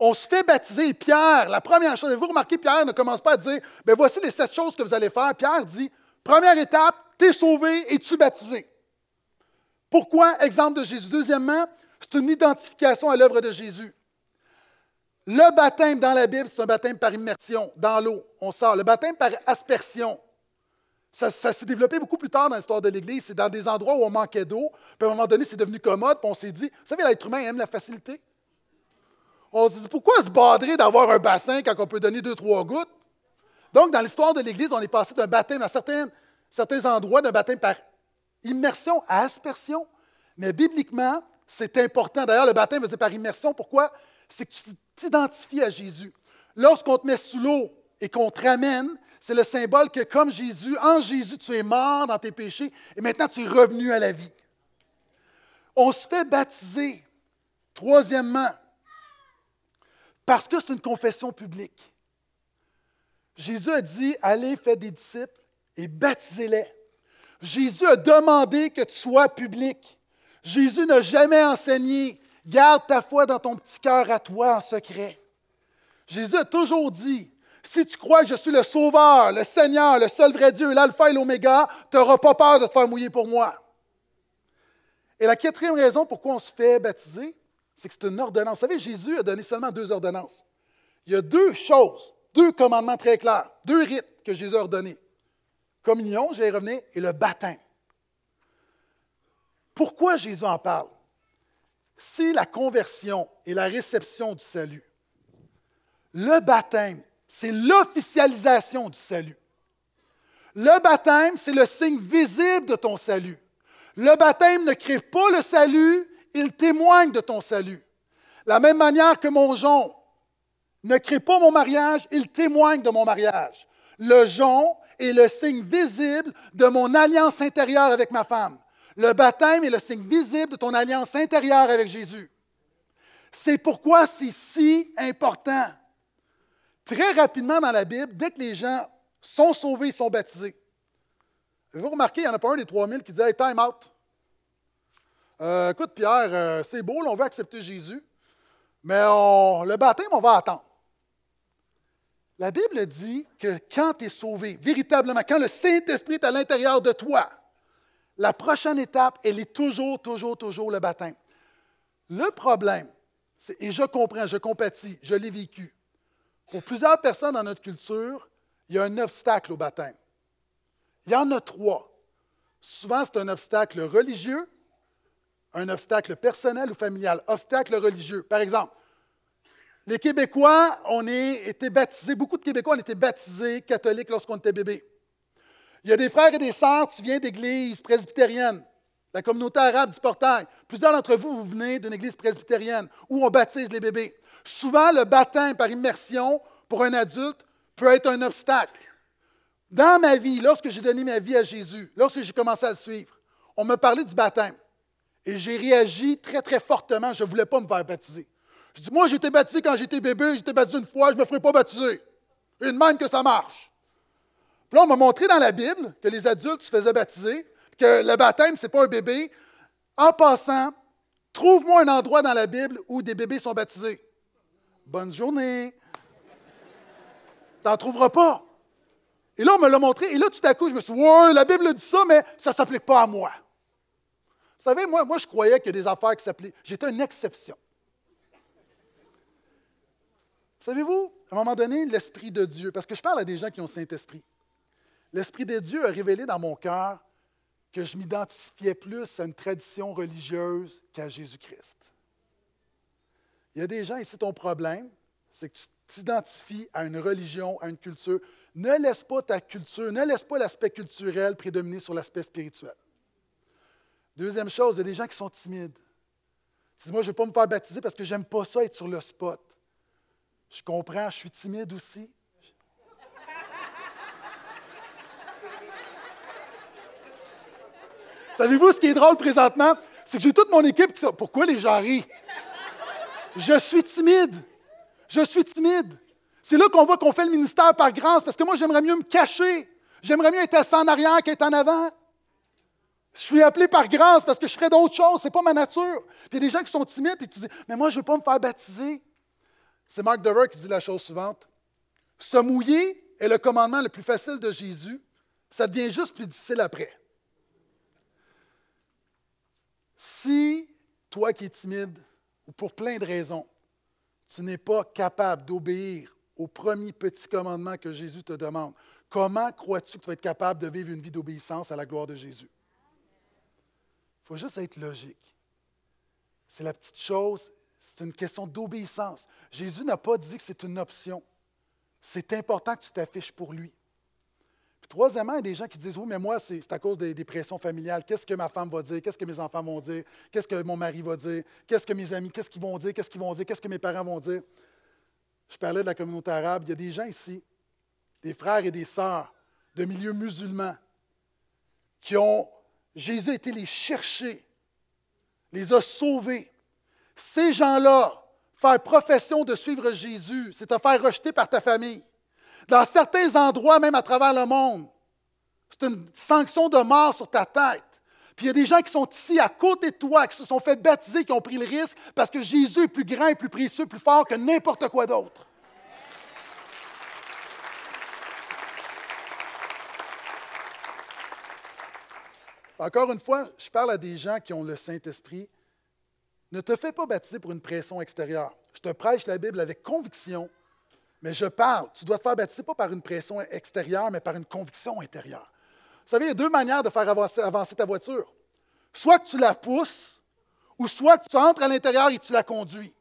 On se fait baptiser. Pierre, la première chose, vous remarquez, Pierre ne commence pas à dire Bien, voici les sept choses que vous allez faire. Pierre dit Première étape, t'es sauvé et tu baptisé. Pourquoi Exemple de Jésus. Deuxièmement, c'est une identification à l'œuvre de Jésus. Le baptême dans la Bible, c'est un baptême par immersion, dans l'eau, on sort. Le baptême par aspersion, ça, ça s'est développé beaucoup plus tard dans l'histoire de l'Église. C'est dans des endroits où on manquait d'eau, puis à un moment donné, c'est devenu commode, puis on s'est dit, vous savez, l'être humain aime la facilité. On se dit, pourquoi se badrer d'avoir un bassin quand on peut donner deux, trois gouttes? Donc, dans l'histoire de l'Église, on est passé d'un baptême à certains, endroits, d'un baptême par immersion à aspersion. Mais bibliquement, c'est important. D'ailleurs, le baptême veut dire par immersion. Pourquoi? C'est que tu t'identifies à Jésus. Lorsqu'on te met sous l'eau et qu'on te ramène, c'est le symbole que comme Jésus, en Jésus, tu es mort dans tes péchés et maintenant tu es revenu à la vie. On se fait baptiser. Troisièmement, parce que c'est une confession publique. Jésus a dit, allez, faites des disciples et baptisez-les. Jésus a demandé que tu sois public. Jésus n'a jamais enseigné, garde ta foi dans ton petit cœur à toi en secret. Jésus a toujours dit, si tu crois que je suis le Sauveur, le Seigneur, le seul vrai Dieu, l'Alpha et l'Oméga, tu n'auras pas peur de te faire mouiller pour moi. Et la quatrième raison pourquoi on se fait baptiser, c'est que c'est une ordonnance. Vous savez, Jésus a donné seulement deux ordonnances. Il y a deux choses, deux commandements très clairs, deux rites que Jésus a ordonnés. Communion, j'allais revenir, et le baptême. Pourquoi Jésus en parle? C'est la conversion et la réception du salut. Le baptême, c'est l'officialisation du salut. Le baptême, c'est le signe visible de ton salut. Le baptême ne crée pas le salut, il témoigne de ton salut. La même manière que mon jonc ne crée pas mon mariage, il témoigne de mon mariage. Le jonc est le signe visible de mon alliance intérieure avec ma femme. Le baptême est le signe visible de ton alliance intérieure avec Jésus. C'est pourquoi c'est si important. Très rapidement dans la Bible, dès que les gens sont sauvés, ils sont baptisés. Vous remarquez, il n'y en a pas un des 3000 qui dit time out. Euh, écoute, Pierre, euh, c'est beau, on veut accepter Jésus, mais le baptême, on va attendre. La Bible dit que quand tu es sauvé, véritablement, quand le Saint-Esprit est à l'intérieur de toi, la prochaine étape, elle est toujours, toujours, toujours le baptême. Le problème, et je comprends, je compatis, je l'ai vécu. Pour plusieurs personnes dans notre culture, il y a un obstacle au baptême. Il y en a trois. Souvent, c'est un obstacle religieux, un obstacle personnel ou familial, obstacle religieux. Par exemple, les Québécois, on a été baptisés, beaucoup de Québécois ont été baptisés catholiques lorsqu'on était bébé. Il y a des frères et des sœurs, qui viennent d'églises presbytériennes, la communauté arabe du portail. Plusieurs d'entre vous, vous venez d'une église presbytérienne où on baptise les bébés. Souvent, le baptême par immersion pour un adulte peut être un obstacle. Dans ma vie, lorsque j'ai donné ma vie à Jésus, lorsque j'ai commencé à le suivre, on me parlait du baptême. Et j'ai réagi très, très fortement. Je ne voulais pas me faire baptiser. Je dis, moi, j'ai été baptisé quand j'étais bébé, j'étais baptisé une fois, je ne me ferai pas baptiser. Une même que ça marche. Puis là, on m'a montré dans la Bible que les adultes se faisaient baptiser, que le baptême, ce n'est pas un bébé. En passant, trouve-moi un endroit dans la Bible où des bébés sont baptisés. Bonne journée. Tu T'en trouveras pas. Et là, on me l'a montré, et là, tout à coup, je me suis dit, ouais, la Bible dit ça, mais ça ne s'applique pas à moi. Vous savez, moi, moi je croyais qu'il y a des affaires qui s'appelaient. J'étais une exception. Savez-vous, à un moment donné, l'Esprit de Dieu, parce que je parle à des gens qui ont le Saint-Esprit, l'Esprit de Dieu a révélé dans mon cœur que je m'identifiais plus à une tradition religieuse qu'à Jésus-Christ. Il y a des gens ici, ton problème, c'est que tu t'identifies à une religion, à une culture. Ne laisse pas ta culture, ne laisse pas l'aspect culturel prédominer sur l'aspect spirituel. Deuxième chose, il y a des gens qui sont timides. moi, je ne vais pas me faire baptiser parce que j'aime pas ça être sur le spot. Je comprends, je suis timide aussi. Savez-vous ce qui est drôle présentement? C'est que j'ai toute mon équipe qui Pourquoi les gens rient? Je suis timide. Je suis timide. C'est là qu'on voit qu'on fait le ministère par grâce, parce que moi, j'aimerais mieux me cacher. J'aimerais mieux être assis en arrière qu'être en avant. Je suis appelé par grâce parce que je ferai d'autres choses, ce n'est pas ma nature. il y a des gens qui sont timides et qui disent Mais moi, je ne veux pas me faire baptiser. C'est Mark Dever qui dit la chose suivante Se mouiller est le commandement le plus facile de Jésus, ça devient juste plus difficile après. Si toi qui es timide, ou pour plein de raisons, tu n'es pas capable d'obéir au premier petit commandement que Jésus te demande, comment crois-tu que tu vas être capable de vivre une vie d'obéissance à la gloire de Jésus? faut juste être logique. C'est la petite chose, c'est une question d'obéissance. Jésus n'a pas dit que c'est une option. C'est important que tu t'affiches pour lui. troisièmement, il y a des gens qui disent Oui, mais moi, c'est à cause des, des pressions familiales. Qu'est-ce que ma femme va dire? Qu'est-ce que mes enfants vont dire? Qu'est-ce que mon mari va dire? Qu'est-ce que mes amis, qu'est-ce qu'ils vont dire? Qu'est-ce qu'ils vont dire? Qu'est-ce que mes parents vont dire? Je parlais de la communauté arabe. Il y a des gens ici, des frères et des sœurs de milieux musulmans, qui ont Jésus a été les chercher, les a sauvés. Ces gens-là, faire profession de suivre Jésus, c'est te faire rejeter par ta famille. Dans certains endroits, même à travers le monde, c'est une sanction de mort sur ta tête. Puis il y a des gens qui sont ici à côté de toi, qui se sont fait baptiser, qui ont pris le risque parce que Jésus est plus grand, plus précieux, plus fort que n'importe quoi d'autre. Encore une fois, je parle à des gens qui ont le Saint-Esprit. Ne te fais pas baptiser pour une pression extérieure. Je te prêche la Bible avec conviction, mais je parle. Tu dois te faire baptiser pas par une pression extérieure, mais par une conviction intérieure. Vous savez, il y a deux manières de faire avancer ta voiture. Soit que tu la pousses, ou soit que tu entres à l'intérieur et tu la conduis.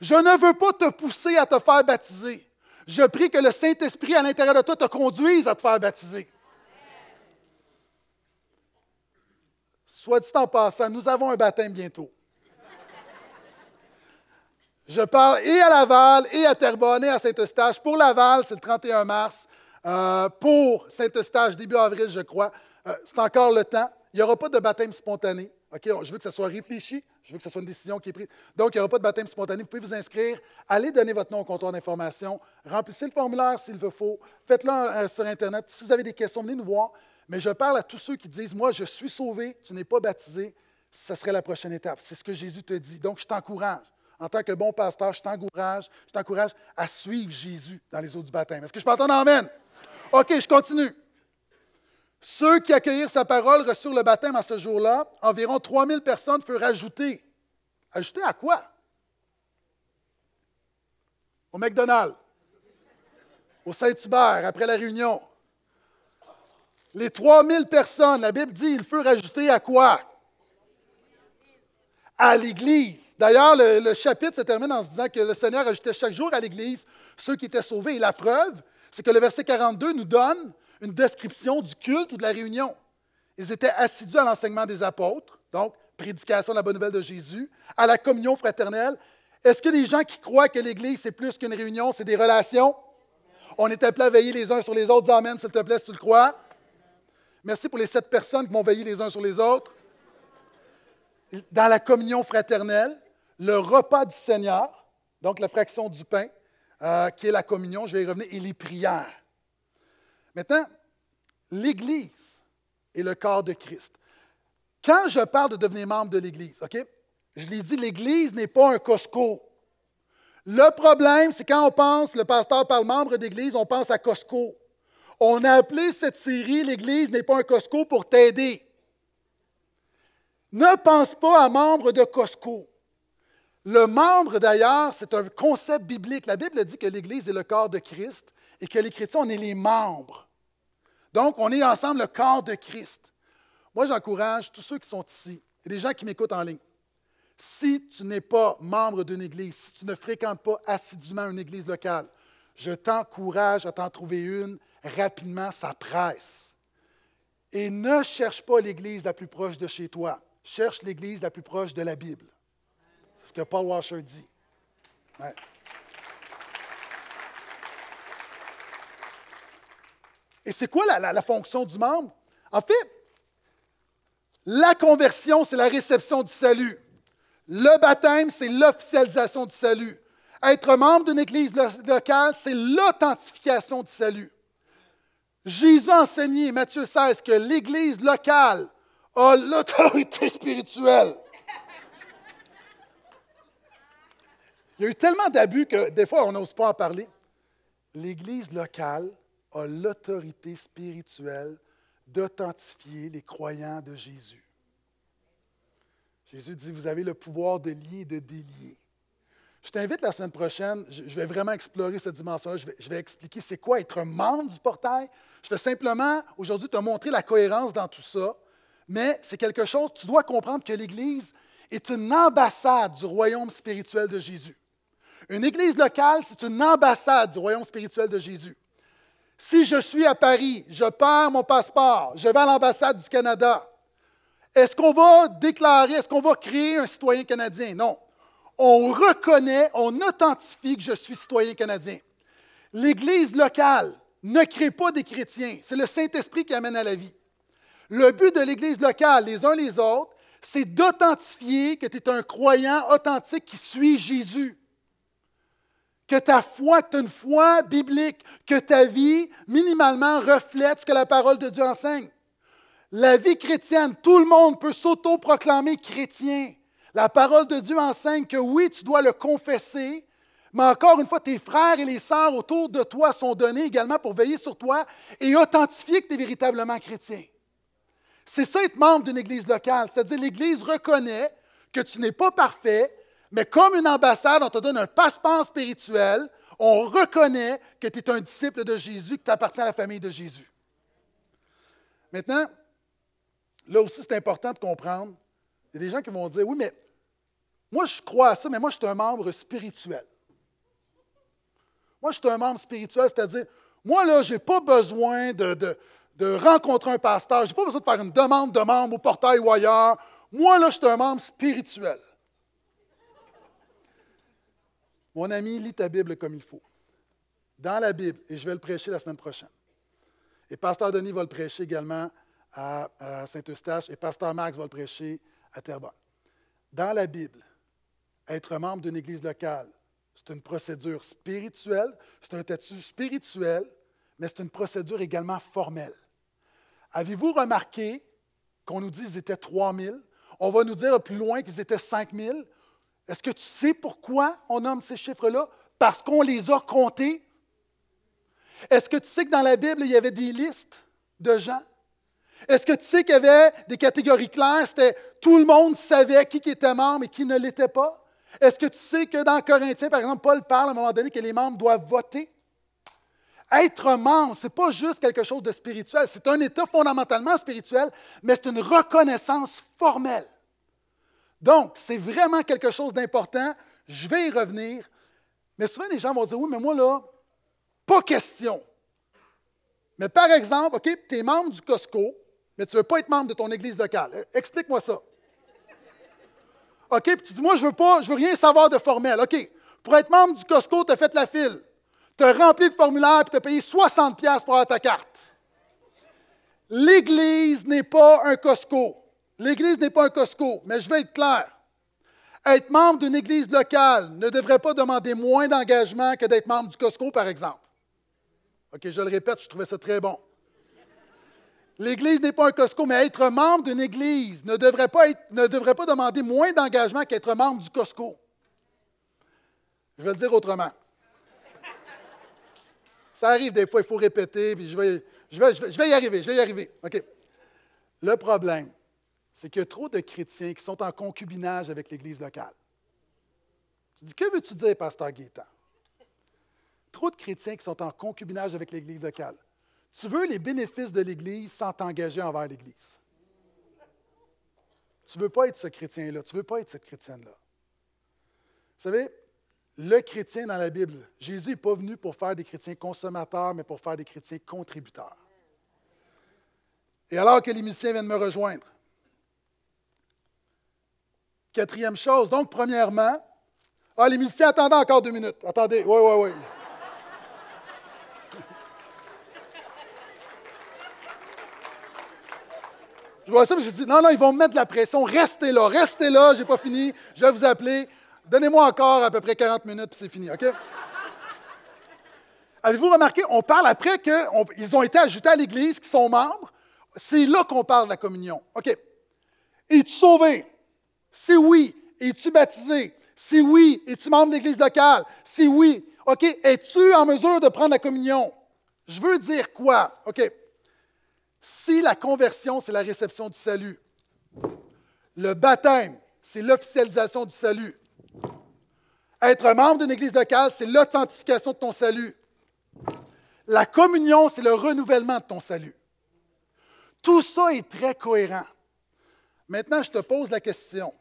Je ne veux pas te pousser à te faire baptiser. Je prie que le Saint-Esprit à l'intérieur de toi te conduise à te faire baptiser. Soit dit en passant, nous avons un baptême bientôt. Je parle et à Laval, et à Terrebonne, et à Saint-Eustache. Pour Laval, c'est le 31 mars. Euh, pour Saint-Eustache, début avril, je crois. Euh, c'est encore le temps. Il n'y aura pas de baptême spontané. Je veux que ça soit réfléchi. Je veux que ce soit une décision qui est prise. Donc, il n'y aura pas de baptême spontané. Vous pouvez vous inscrire. Allez donner votre nom au comptoir d'information. Remplissez le formulaire s'il le faut. Faites-le euh, sur Internet. Si vous avez des questions, venez nous voir. Mais je parle à tous ceux qui disent, moi, je suis sauvé, tu n'es pas baptisé, ce serait la prochaine étape. C'est ce que Jésus te dit. Donc, je t'encourage. En tant que bon pasteur, je t'encourage, je t'encourage à suivre Jésus dans les eaux du baptême. Est-ce que je peux entendre Amen? OK, je continue. Ceux qui accueillirent sa parole reçurent le baptême à ce jour-là. Environ 3000 personnes furent ajoutées. Ajoutées à quoi? Au McDonald's, au Saint-Hubert, après la réunion. Les 3000 personnes, la Bible dit, ils furent ajoutés à quoi? À l'Église. D'ailleurs, le, chapitre se termine en se disant que le Seigneur ajoutait chaque jour à l'Église ceux qui étaient sauvés. Et la preuve, c'est que le verset 42 nous donne une description du culte ou de la réunion. Ils étaient assidus à l'enseignement des apôtres, donc prédication de la bonne nouvelle de Jésus, à la communion fraternelle. Est-ce que les gens qui croient que l'Église, c'est plus qu'une réunion, c'est des relations? On était appelés à veiller les uns sur les autres. amen, s'il te plaît, si tu le crois. Merci pour les sept personnes qui m'ont veillé les uns sur les autres. Dans la communion fraternelle, le repas du Seigneur, donc la fraction du pain, euh, qui est la communion, je vais y revenir, et les prières. Maintenant, l'Église est le corps de Christ. Quand je parle de devenir membre de l'Église, Je l'ai dit, l'Église n'est pas un Costco. Le problème, c'est quand on pense, le pasteur parle membre d'Église, on pense à Costco. On a appelé cette série L'Église n'est pas un Costco pour t'aider. Ne pense pas à membre de Costco. Le membre, d'ailleurs, c'est un concept biblique. La Bible dit que l'Église est le corps de Christ et que les chrétiens, on est les membres. Donc, on est ensemble le corps de Christ. Moi, j'encourage tous ceux qui sont ici et les gens qui m'écoutent en ligne. Si tu n'es pas membre d'une église, si tu ne fréquentes pas assidûment une église locale, je t'encourage à t'en trouver une rapidement, ça presse. Et ne cherche pas l'Église la plus proche de chez toi. Cherche l'Église la plus proche de la Bible. C'est ce que Paul Washer dit. Et c'est quoi la, fonction du membre? En fait, la conversion, c'est la réception du salut. Le baptême, c'est l'officialisation du salut. Être membre d'une église locale, c'est l'authentification du salut. Jésus a enseigné, Matthieu 16, que l'Église locale a l'autorité spirituelle. Il y a eu tellement d'abus que des fois, on n'ose pas en parler. L'Église locale a l'autorité spirituelle d'authentifier les croyants de Jésus. Jésus dit, vous avez le pouvoir de lier et de délier. Je t'invite la semaine prochaine, je vais vraiment explorer cette dimension-là. Je vais, expliquer c'est quoi être un membre du portail, je veux simplement aujourd'hui te montrer la cohérence dans tout ça, mais c'est quelque chose, tu dois comprendre que l'Église est une ambassade du royaume spirituel de Jésus. Une Église locale, c'est une ambassade du royaume spirituel de Jésus. Si je suis à Paris, je perds mon passeport, je vais à l'ambassade du Canada. Est-ce qu'on va déclarer, est-ce qu'on va créer un citoyen canadien? Non. On reconnaît, on authentifie que je suis citoyen canadien. L'Église locale, ne crée pas des chrétiens. C'est le Saint-Esprit qui amène à la vie. Le but de l'Église locale, les uns les autres, c'est d'authentifier que tu es un croyant authentique qui suit Jésus. Que ta foi, que tu une foi biblique, que ta vie, minimalement, reflète ce que la parole de Dieu enseigne. La vie chrétienne, tout le monde peut s'auto-proclamer chrétien. La parole de Dieu enseigne que oui, tu dois le confesser, mais encore une fois, tes frères et les sœurs autour de toi sont donnés également pour veiller sur toi et authentifier que tu es véritablement chrétien. C'est ça être membre d'une église locale, c'est-à-dire l'église reconnaît que tu n'es pas parfait, mais comme une ambassade, on te donne un passeport spirituel, on reconnaît que tu es un disciple de Jésus, que tu appartiens à la famille de Jésus. Maintenant, là aussi, c'est important de comprendre. Il y a des gens qui vont dire, oui, mais moi, je crois à ça, mais moi, je suis un membre spirituel. Moi, je suis un membre spirituel, c'est-à-dire, moi, là, je n'ai pas besoin de, rencontrer un pasteur, je n'ai pas besoin de faire une demande de membre au portail ou ailleurs. Moi, là, je suis un membre spirituel. Mon ami, lis ta Bible comme il faut. Dans la Bible, et je vais le prêcher la semaine prochaine. Et Pasteur Denis va le prêcher également à, à Saint-Eustache, et Pasteur Max va le prêcher à Terrebonne. Dans la Bible, être membre d'une église locale, c'est une procédure spirituelle, c'est un statut spirituel, mais c'est une procédure également formelle. Avez-vous remarqué qu'on nous dit qu'ils étaient 3 000? On va nous dire plus loin qu'ils étaient 5 000. Est-ce que tu sais pourquoi on nomme ces chiffres-là? Parce qu'on les a comptés. Est-ce que tu sais que dans la Bible, il y avait des listes de gens? Est-ce que tu sais qu'il y avait des catégories claires? C'était tout le monde savait qui était membre et qui ne l'était pas. Est-ce que tu sais que dans Corinthiens, par exemple, Paul parle à un moment donné que les membres doivent voter? Être membre, ce n'est pas juste quelque chose de spirituel, c'est un état fondamentalement spirituel, mais c'est une reconnaissance formelle. Donc, c'est vraiment quelque chose d'important. Je vais y revenir. Mais souvent, les gens vont dire Oui, mais moi, là, pas question. Mais par exemple, OK, tu es membre du Costco, mais tu ne veux pas être membre de ton église locale. Explique-moi ça. OK? Puis tu dis, moi, je veux pas, je veux rien savoir de formel. OK. Pour être membre du Costco, tu as fait la file. Tu as rempli le formulaire et tu as payé 60$ pour avoir ta carte. L'Église n'est pas un Costco. L'Église n'est pas un Costco, mais je vais être clair. Être membre d'une Église locale ne devrait pas demander moins d'engagement que d'être membre du Costco, par exemple. OK, je le répète, je trouvais ça très bon. L'Église n'est pas un Costco, mais être membre d'une Église ne devrait pas, être, ne devrait pas demander moins d'engagement qu'être membre du Costco. Je vais le dire autrement. Ça arrive des fois, il faut répéter, puis je vais, je vais, y arriver, je vais y arriver. Le problème, c'est qu'il y a trop de chrétiens qui sont en concubinage avec l'Église locale. Tu dis, que veux-tu dire, pasteur Gaétan? Trop de chrétiens qui sont en concubinage avec l'Église locale. Tu veux les bénéfices de l'Église sans t'engager envers l'Église. Tu ne veux pas être ce chrétien-là, tu ne veux pas être cette chrétienne-là. Vous savez, le chrétien dans la Bible, Jésus n'est pas venu pour faire des chrétiens consommateurs, mais pour faire des chrétiens contributeurs. Et alors que les musiciens viennent me rejoindre. Quatrième chose, donc premièrement, ah, les musiciens, attendez encore deux minutes. Attendez, oui, oui, oui. Je vois ça, mais je dis, non, non, ils vont me mettre de la pression. Restez là, restez là, j'ai pas fini. Je vais vous appeler. Donnez-moi encore à peu près 40 minutes, puis c'est fini, OK? Avez-vous remarqué, on parle après qu'ils ont été ajoutés à l'Église, qu'ils sont membres. C'est là qu'on parle de la communion. OK. Es-tu sauvé? Si oui, es-tu baptisé? Si oui, es-tu membre de l'Église locale? Si oui, OK, es-tu en mesure de prendre la communion? Je veux dire quoi? OK. Si la conversion, c'est la réception du salut, le baptême, c'est l'officialisation du salut. Être membre d'une église locale, c'est l'authentification de ton salut. La communion, c'est le renouvellement de ton salut. Tout ça est très cohérent. Maintenant, je te pose la question.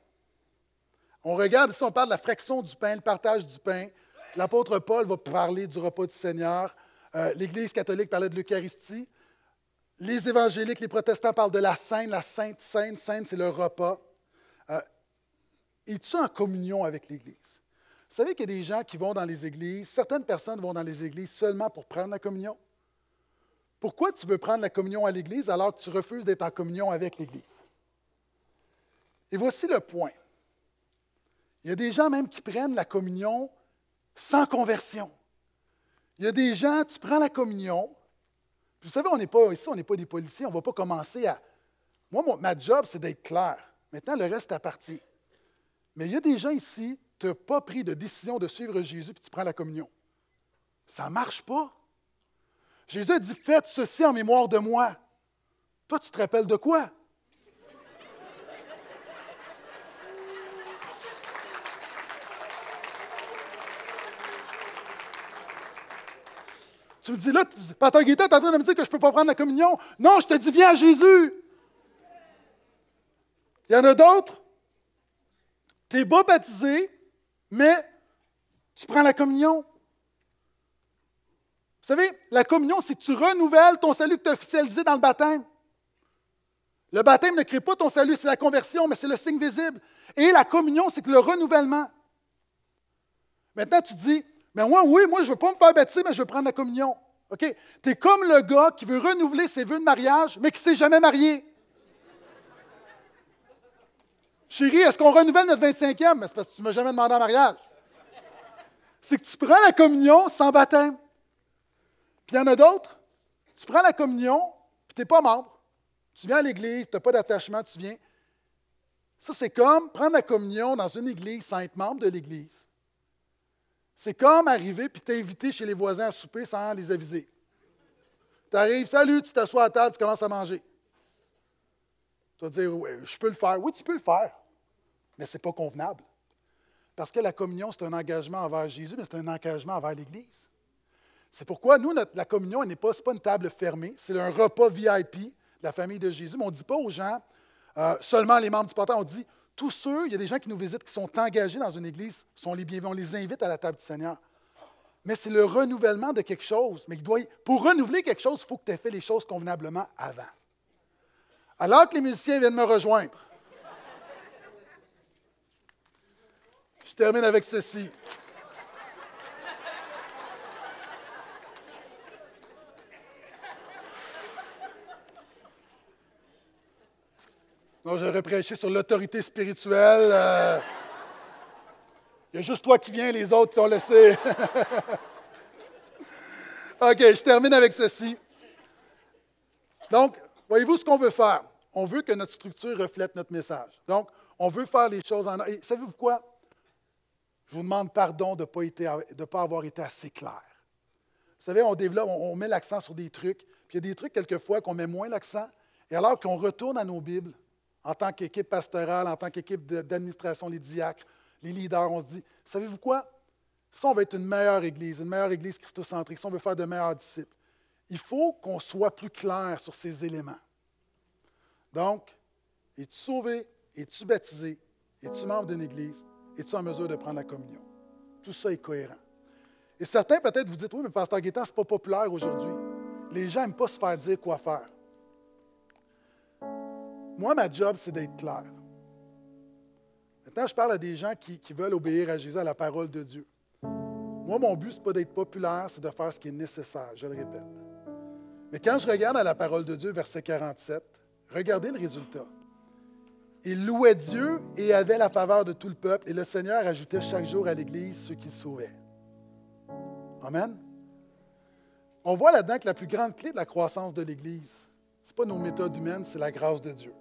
On regarde ici, on parle de la fraction du pain, le partage du pain. L'apôtre Paul va parler du repas du Seigneur. Euh, L'Église catholique parlait de l'Eucharistie. Les évangéliques, les protestants parlent de la Sainte, la Sainte, Sainte, Sainte, c'est le repas. Euh, es-tu en communion avec l'Église? Vous savez qu'il y a des gens qui vont dans les églises, certaines personnes vont dans les églises seulement pour prendre la communion. Pourquoi tu veux prendre la communion à l'Église alors que tu refuses d'être en communion avec l'Église? Et voici le point. Il y a des gens même qui prennent la communion sans conversion. Il y a des gens, tu prends la communion, vous savez, on n'est pas ici, on n'est pas des policiers, on ne va pas commencer à. Moi, ma job, c'est d'être clair. Maintenant, le reste à partir. Mais il y a des gens ici, tu n'as pas pris de décision de suivre Jésus, puis tu prends la communion. Ça ne marche pas. Jésus a dit Faites ceci en mémoire de moi. Toi, tu te rappelles de quoi? Tu me dis là, Pasteur Guetta, tu en train de me dire que je ne peux pas prendre la communion. Non, je te dis, viens à Jésus. Il y en a d'autres. Tu es pas baptisé, mais tu prends la communion. Vous savez, la communion, c'est que tu renouvelles ton salut que tu as officialisé dans le baptême. Le baptême ne crée pas ton salut, c'est la conversion, mais c'est le signe visible. Et la communion, c'est que le renouvellement. Maintenant, tu dis, mais ben, moi, oui, moi, je ne veux pas me faire baptiser, mais je veux prendre la communion. OK? Tu es comme le gars qui veut renouveler ses vœux de mariage, mais qui ne s'est jamais marié. Chérie, est-ce qu'on renouvelle notre 25e? c'est parce que tu ne m'as jamais demandé en mariage. C'est que tu prends la communion sans baptême. Puis il y en a d'autres. Tu prends la communion, puis tu n'es pas membre. Tu viens à l'Église, tu n'as pas d'attachement, tu viens. Ça, c'est comme prendre la communion dans une Église sans être membre de l'Église. C'est comme arriver puis t'inviter chez les voisins à souper sans les aviser. Tu arrives, salut, tu t'assois à table, tu commences à manger. Tu vas dire, je peux le faire. Oui, tu peux le faire, mais ce n'est pas convenable. Parce que la communion, c'est un engagement envers Jésus, mais c'est un engagement envers l'Église. C'est pourquoi, nous, la communion, ce n'est pas, une table fermée, c'est un repas VIP de la famille de Jésus. Mais on ne dit pas aux gens, euh, seulement les membres du portail, on dit, tous ceux, il y a des gens qui nous visitent, qui sont engagés dans une église, sont les bienvenus. On les invite à la table du Seigneur. Mais c'est le renouvellement de quelque chose. Mais il doit, pour renouveler quelque chose, il faut que tu aies fait les choses convenablement avant. Alors que les musiciens viennent me rejoindre, je termine avec ceci. Non, je prêché sur l'autorité spirituelle. Euh. il y a juste toi qui viens, les autres t'ont laissé. OK, je termine avec ceci. Donc, voyez-vous ce qu'on veut faire? On veut que notre structure reflète notre message. Donc, on veut faire les choses en. Et savez-vous quoi? Je vous demande pardon de ne pas, avoir été assez clair. Vous savez, on développe, on met l'accent sur des trucs, puis il y a des trucs quelquefois qu'on met moins l'accent, et alors qu'on retourne à nos Bibles, en tant qu'équipe pastorale, en tant qu'équipe d'administration, les diacres, les leaders, on se dit, savez-vous quoi? Si on veut être une meilleure Église, une meilleure Église christocentrique, si on veut faire de meilleurs disciples, il faut qu'on soit plus clair sur ces éléments. Donc, es-tu sauvé? Es-tu baptisé? Es-tu membre d'une Église? Es-tu en mesure de prendre la communion? Tout ça est cohérent. Et certains, peut-être, vous dites, oui, mais Pasteur Guétan, ce n'est pas populaire aujourd'hui. Les gens n'aiment pas se faire dire quoi faire. Moi, ma job, c'est d'être clair. Maintenant, je parle à des gens qui, veulent obéir à Jésus, à la parole de Dieu. Moi, mon but, ce n'est pas d'être populaire, c'est de faire ce qui est nécessaire, je le répète. Mais quand je regarde à la parole de Dieu, verset 47, regardez le résultat. Il louait Dieu et avait la faveur de tout le peuple, et le Seigneur ajoutait chaque jour à l'Église ceux qu'il sauvait. Amen. On voit là-dedans que la plus grande clé de la croissance de l'Église, ce n'est pas nos méthodes humaines, c'est la grâce de Dieu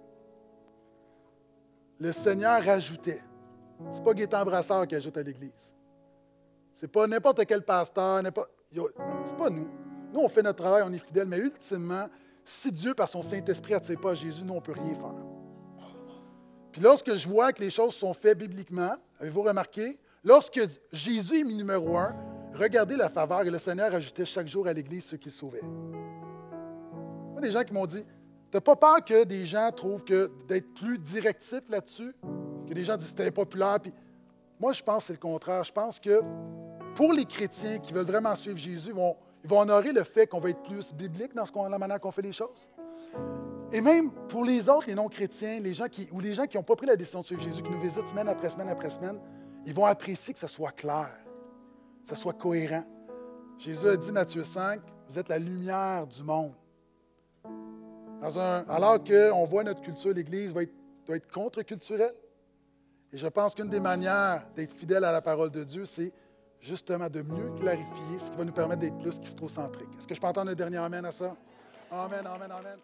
le Seigneur ajoutait. C'est pas Gaétan Brassard qui ajoute à l'Église. C'est pas n'importe quel pasteur, n'est pas nous. Nous, on fait notre travail, on est fidèles, mais ultimement, si Dieu, par son Saint-Esprit, attire pas Jésus, nous, on peut rien faire. Puis lorsque je vois que les choses sont faites bibliquement, avez-vous remarqué? Lorsque Jésus est mis numéro un, regardez la faveur que le Seigneur ajoutait chaque jour à l'Église ceux qui sauvaient. Il y a des gens qui m'ont dit T'as pas peur que des gens trouvent que d'être plus directif là-dessus, que des gens disent que impopulaire. Puis moi, je pense que c'est le contraire. Je pense que pour les chrétiens qui veulent vraiment suivre Jésus, ils vont, honorer le fait qu'on va être plus biblique dans qu'on, la manière qu'on fait les choses. Et même pour les autres, les non-chrétiens, les gens qui, ou les gens qui n'ont pas pris la décision de suivre Jésus, qui nous visitent semaine après semaine après semaine, ils vont apprécier que ça soit clair, que ça soit cohérent. Jésus a dit, Matthieu 5, vous êtes la lumière du monde alors qu'on voit notre culture, l'Église doit être contre-culturelle. Et je pense qu'une des manières d'être fidèle à la parole de Dieu, c'est justement de mieux clarifier ce qui va nous permettre d'être plus qui Est-ce que je peux entendre un dernier Amen à ça? Amen, Amen, Amen.